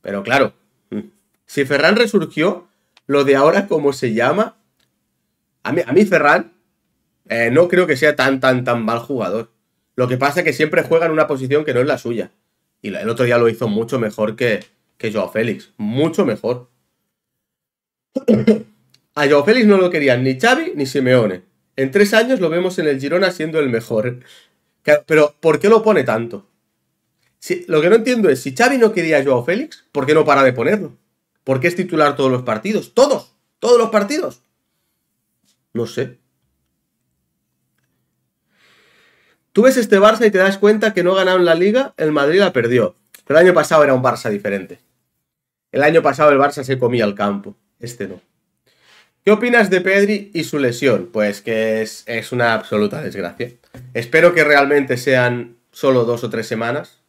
Pero claro, mm, si Ferran resurgió, lo de ahora como se llama, a mí, Ferran eh, no creo que sea tan, tan, tan mal jugador. Lo que pasa es que siempre juega en una posición que no es la suya. Y el otro día lo hizo mucho mejor que, que Joao Félix. Mucho mejor. A Joao Félix no lo querían ni Xavi ni Simeone. En tres años lo vemos en el Girona siendo el mejor. Pero, ¿por qué lo pone tanto? Si, lo que no entiendo es, si Xavi no quería a Joao Félix, ¿por qué no para de ponerlo? ¿Por qué es titular todos los partidos? ¡Todos! ¡Todos los partidos! No sé. Tú ves este Barça y te das cuenta que no ganaron la Liga, el Madrid la perdió. Pero el año pasado era un Barça diferente. El año pasado el Barça se comía el campo, este no. ¿Qué opinas de Pedri y su lesión? Pues que es, una absoluta desgracia. Espero que realmente sean solo dos o tres semanas,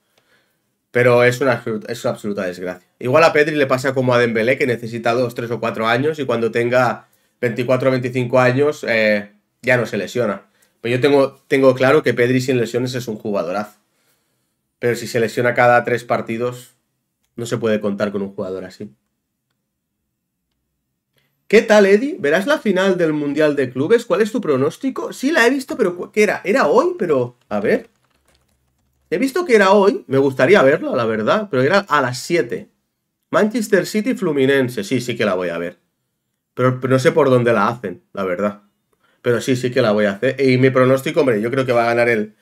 pero es una, es una absoluta desgracia. Igual a Pedri le pasa como a Dembélé, que necesita dos, tres o cuatro años, y cuando tenga 24 o 25 años eh, ya no se lesiona. Pero pues yo tengo, tengo claro que Pedri sin lesiones es un jugadorazo. Pero si se lesiona cada tres partidos, no se puede contar con un jugador así. ¿Qué tal, Eddie? ¿Verás la final del Mundial de Clubes? ¿Cuál es tu pronóstico? Sí, la he visto, pero ¿qué era? Era hoy, pero... A ver. He visto que era hoy. Me gustaría verlo, la verdad. Pero era a las 7. Manchester City Fluminense. Sí, sí que la voy a ver. Pero, pero, no sé por dónde la hacen, la verdad. Pero sí, sí que la voy a hacer. Y mi pronóstico, hombre, yo creo que va a ganar el...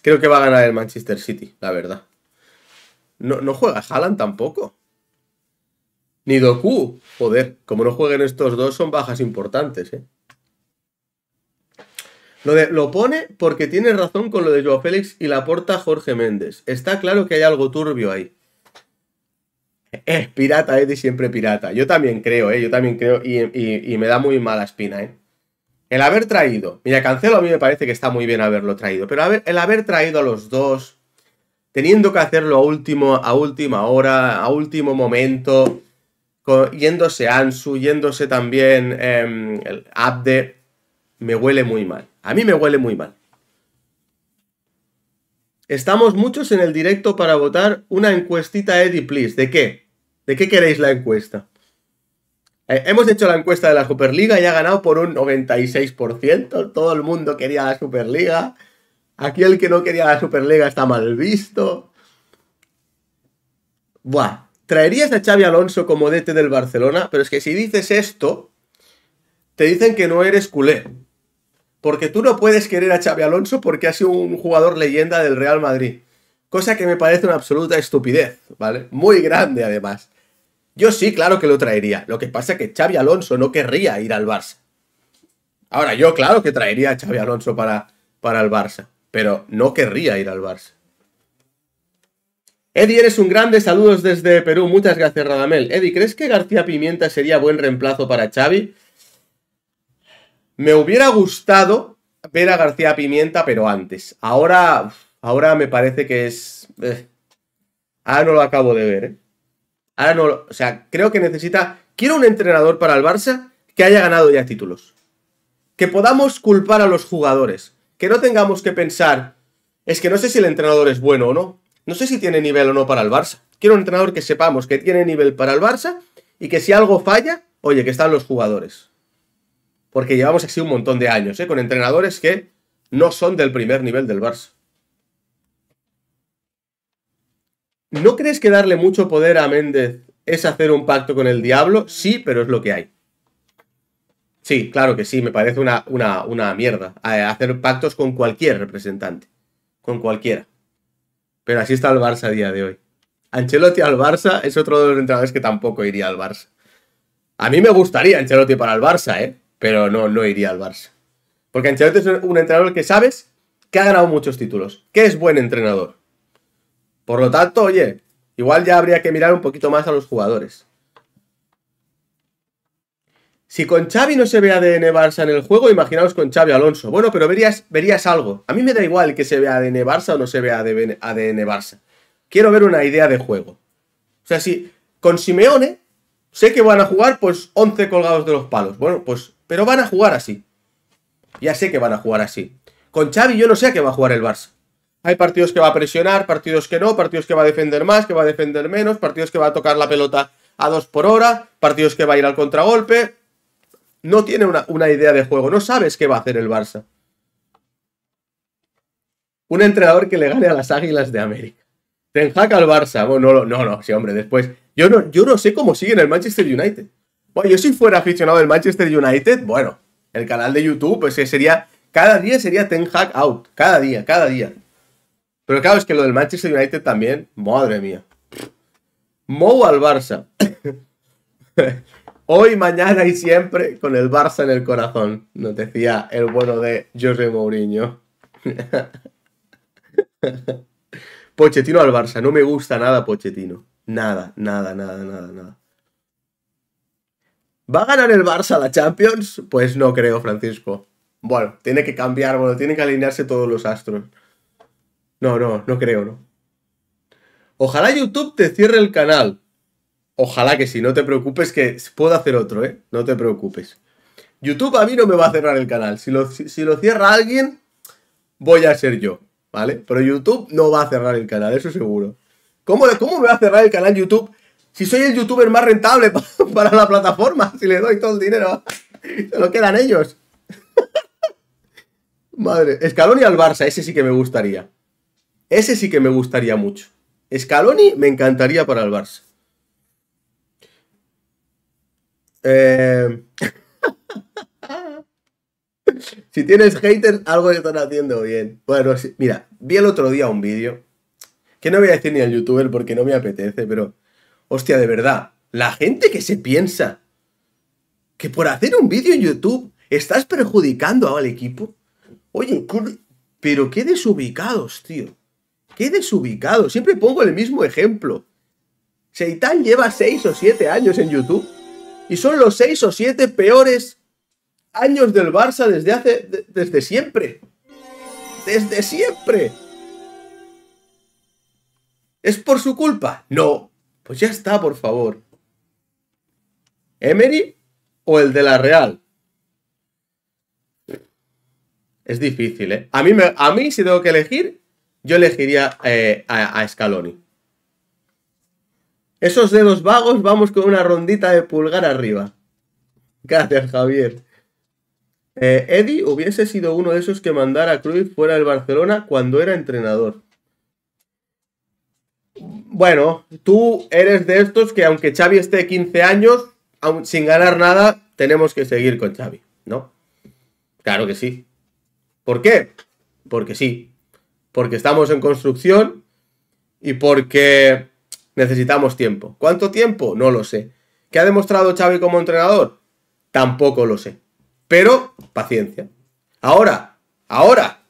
Creo que va a ganar el Manchester City, la verdad. No, no juega Haaland tampoco. Ni Doku. Joder, como no jueguen estos dos, son bajas importantes, ¿eh? Lo, pone porque tiene razón con lo de Joao Félix y la aporta Jorge Méndez. Está claro que hay algo turbio ahí. Es pirata, Eddie, siempre pirata. Yo también creo, ¿eh? Yo también creo y, me da muy mala espina, ¿eh? El haber traído, mira, Cancelo a mí me parece que está muy bien haberlo traído, pero el haber traído a los dos teniendo que hacerlo a, último, a última hora, a último momento, yéndose Ansu, yéndose también em, el Abde, me huele muy mal. A mí me huele muy mal. Estamos muchos en el directo para votar una encuestita Eddie Please. ¿De qué? ¿De qué queréis la encuesta? Eh, hemos hecho la encuesta de la Superliga y ha ganado por un 96%. Todo el mundo quería la Superliga. Aquí el que no quería la Superliga está mal visto. Buah. ¿Traerías a Xavi Alonso como DT del Barcelona? Pero es que si dices esto, te dicen que no eres culé. Porque tú no puedes querer a Xavi Alonso porque ha sido un jugador leyenda del Real Madrid. Cosa que me parece una absoluta estupidez, ¿vale? Muy grande además. Yo sí, claro que lo traería. Lo que pasa es que Xavi Alonso no querría ir al Barça. Ahora, yo claro que traería a Xavi Alonso para, para el Barça pero no querría ir al Barça. Eddie, eres un grande, saludos desde Perú, muchas gracias Radamel. Eddie, ¿crees que García Pimienta sería buen reemplazo para Xavi? Me hubiera gustado ver a García Pimienta, pero antes. Ahora, ahora me parece que es... Ah, Ahora no lo acabo de ver, ¿eh? Ahora no, lo... o sea, creo que necesita... Quiero un entrenador para el Barça que haya ganado ya títulos. Que podamos culpar a los jugadores que no tengamos que pensar, es que no sé si el entrenador es bueno o no, no sé si tiene nivel o no para el Barça. Quiero un entrenador que sepamos que tiene nivel para el Barça y que si algo falla, oye, que están los jugadores. Porque llevamos así un montón de años, ¿eh? Con entrenadores que no son del primer nivel del Barça. ¿No crees que darle mucho poder a Méndez es hacer un pacto con el diablo? Sí, pero es lo que hay. Sí, claro que sí, me parece una, una, mierda. Eh, hacer pactos con cualquier representante. Con cualquiera. Pero así está el Barça a día de hoy. Ancelotti al Barça es otro de los entrenadores que tampoco iría al Barça. A mí me gustaría Ancelotti para el Barça, ¿eh? Pero no, no iría al Barça. Porque Ancelotti es un entrenador que sabes que ha ganado muchos títulos, que es buen entrenador. Por lo tanto, oye, igual ya habría que mirar un poquito más a los jugadores. Si con Xavi no se ve ADN Barça en el juego, imaginaos con Xavi Alonso. Bueno, pero verías, verías algo. A mí me da igual que se vea ADN Barça o no se vea ADN, Barça. Quiero ver una idea de juego. O sea, si con Simeone sé que van a jugar pues 11 colgados de los palos. Bueno, pues, pero van a jugar así. Ya sé que van a jugar así. Con Xavi yo no sé a qué va a jugar el Barça. Hay partidos que va a presionar, partidos que no, partidos que va a defender más, que va a defender menos, partidos que va a tocar la pelota a dos por hora, partidos que va a ir al contragolpe, no tiene una, idea de juego, no sabes qué va a hacer el Barça. Un entrenador que le gane a las Águilas de América. Ten Hag al Barça. Bueno, no, no, no, sí, hombre, después. Yo no, yo no sé cómo en el Manchester United. Bueno, yo si fuera aficionado del Manchester United, bueno, el canal de YouTube, pues eh, sería. Cada día sería Ten Hag out. Cada día, cada día. Pero claro, es que lo del Manchester United también, madre mía. Mou al Barça. hoy, mañana y siempre con el Barça en el corazón, nos decía el bueno de José Mourinho. Pochettino al Barça, no me gusta nada Pochettino. Nada, nada, nada, nada, nada. ¿Va a ganar el Barça la Champions? Pues no creo, Francisco. Bueno, tiene que cambiar, bueno, tiene que alinearse todos los astros. No, no, no creo, no. Ojalá YouTube te cierre el canal. Ojalá que sí, no te preocupes que puedo hacer otro, ¿eh? No te preocupes. YouTube a mí no me va a cerrar el canal. Si lo, si, lo cierra alguien, voy a ser yo, ¿vale? Pero YouTube no va a cerrar el canal, eso seguro. ¿Cómo, cómo me va a cerrar el canal YouTube si soy el youtuber más rentable para la plataforma? Si le doy todo el dinero, se lo quedan ellos. Madre, Scaloni al Barça, ese sí que me gustaría. Ese sí que me gustaría mucho. Scaloni me encantaría para el Barça. Eh, si tienes haters, algo están haciendo bien. Bueno, mira, vi el otro día un vídeo, que no voy a decir ni al youtuber porque no me apetece, pero hostia, de verdad, la gente que se piensa que por hacer un vídeo en YouTube estás perjudicando al equipo. Oye, pero qué desubicados, tío. Qué desubicados. Siempre pongo el mismo ejemplo. Seitan lleva 6 o 7 años en YouTube y son los seis o siete peores años del Barça desde hace. desde siempre. Desde siempre. ¿Es por su culpa? No. Pues ya está, por favor. ¿Emery o el de la Real? Es difícil, ¿eh? A mí, me, a mí si tengo que elegir, yo elegiría eh, a, a Scaloni. Esos dedos vagos, vamos con una rondita de pulgar arriba. Gracias, Javier. Eh, Eddie hubiese sido uno de esos que mandara a Cruyff fuera del Barcelona cuando era entrenador. Bueno, tú eres de estos que aunque Xavi esté 15 años, aun sin ganar nada, tenemos que seguir con Xavi, ¿no? Claro que sí. ¿Por qué? Porque sí. Porque estamos en construcción y porque necesitamos tiempo. ¿Cuánto tiempo? No lo sé. ¿Qué ha demostrado Xavi como entrenador? Tampoco lo sé. Pero, paciencia. Ahora, ahora,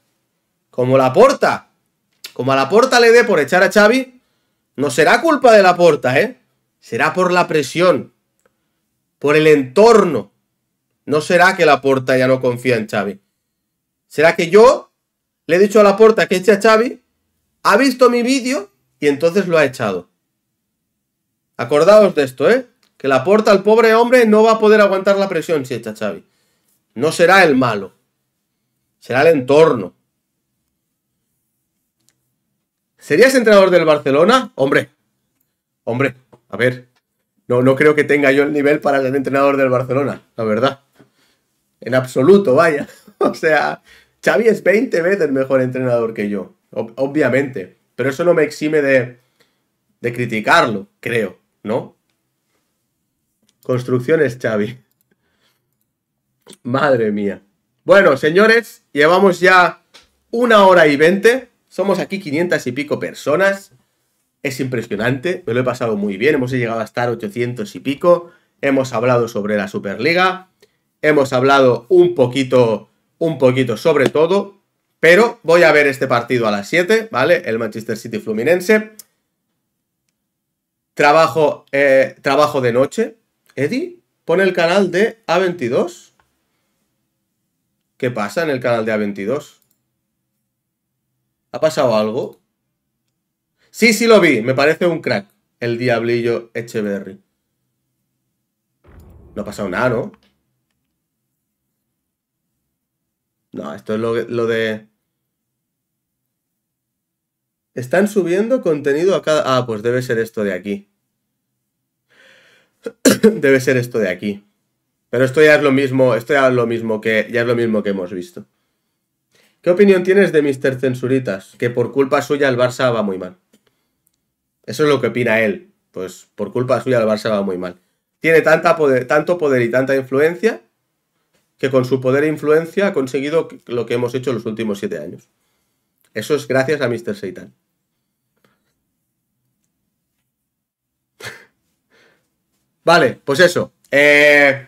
como la porta, como a la porta le dé por echar a Xavi, no será culpa de la porta, ¿eh? Será por la presión, por el entorno. No será que la porta ya no confía en Xavi. Será que yo le he dicho a la porta que eche a Xavi, ha visto mi vídeo y entonces lo ha echado. Acordaos de esto, ¿eh? Que la porta al pobre hombre no va a poder aguantar la presión si echa Xavi. No será el malo. Será el entorno. ¿Serías entrenador del Barcelona? Hombre. Hombre, a ver. No, no creo que tenga yo el nivel para ser entrenador del Barcelona, la verdad. En absoluto, vaya. O sea, Xavi es 20 veces mejor entrenador que yo, obviamente. Pero eso no me exime de, de criticarlo, creo. ¿no? Construcciones Xavi. Madre mía. Bueno, señores, llevamos ya una hora y veinte. Somos aquí 500 y pico personas. Es impresionante, me lo he pasado muy bien. Hemos llegado a estar 800 y pico. Hemos hablado sobre la Superliga. Hemos hablado un poquito, un poquito sobre todo. Pero voy a ver este partido a las 7, ¿vale? El Manchester City Fluminense trabajo, eh, trabajo de noche, Eddie, pone el canal de A22. ¿Qué pasa en el canal de A22? ¿Ha pasado algo? Sí, sí lo vi, me parece un crack, el diablillo Echeverry. No ha pasado nada, ¿no? No, esto es lo de... Están subiendo contenido a cada... Ah, pues debe ser esto de aquí. debe ser esto de aquí. Pero esto ya es lo mismo, esto ya es lo mismo que ya es lo mismo que hemos visto. ¿Qué opinión tienes de Mr. Censuritas? Que por culpa suya el Barça va muy mal. Eso es lo que opina él. Pues por culpa suya el Barça va muy mal. Tiene tanto poder y tanta influencia que con su poder e influencia ha conseguido lo que hemos hecho en los últimos siete años. Eso es gracias a Mr. Seitan. Vale, pues eso. Eh,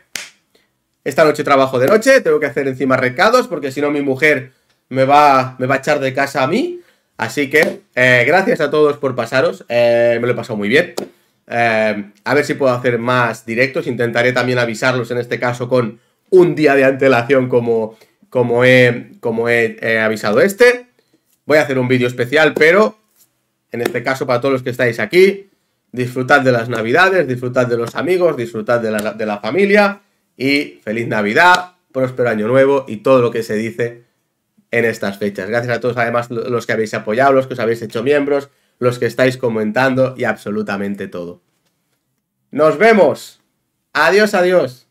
esta noche trabajo de noche, tengo que hacer encima recados porque si no mi mujer me va, me va a echar de casa a mí. Así que eh, gracias a todos por pasaros, eh, me lo he pasado muy bien. a ver si puedo hacer más directos, intentaré también avisarlos en este caso con un día de antelación como, como he, como he avisado este. Voy a hacer un vídeo especial, pero en este caso para todos los que estáis aquí, disfrutad de las navidades, disfrutad de los amigos, disfrutad de la, de la familia y feliz Navidad, próspero año nuevo y todo lo que se dice en estas fechas. Gracias a todos además los que habéis apoyado, los que os habéis hecho miembros, los que estáis comentando y absolutamente todo. Nos vemos. Adiós, adiós.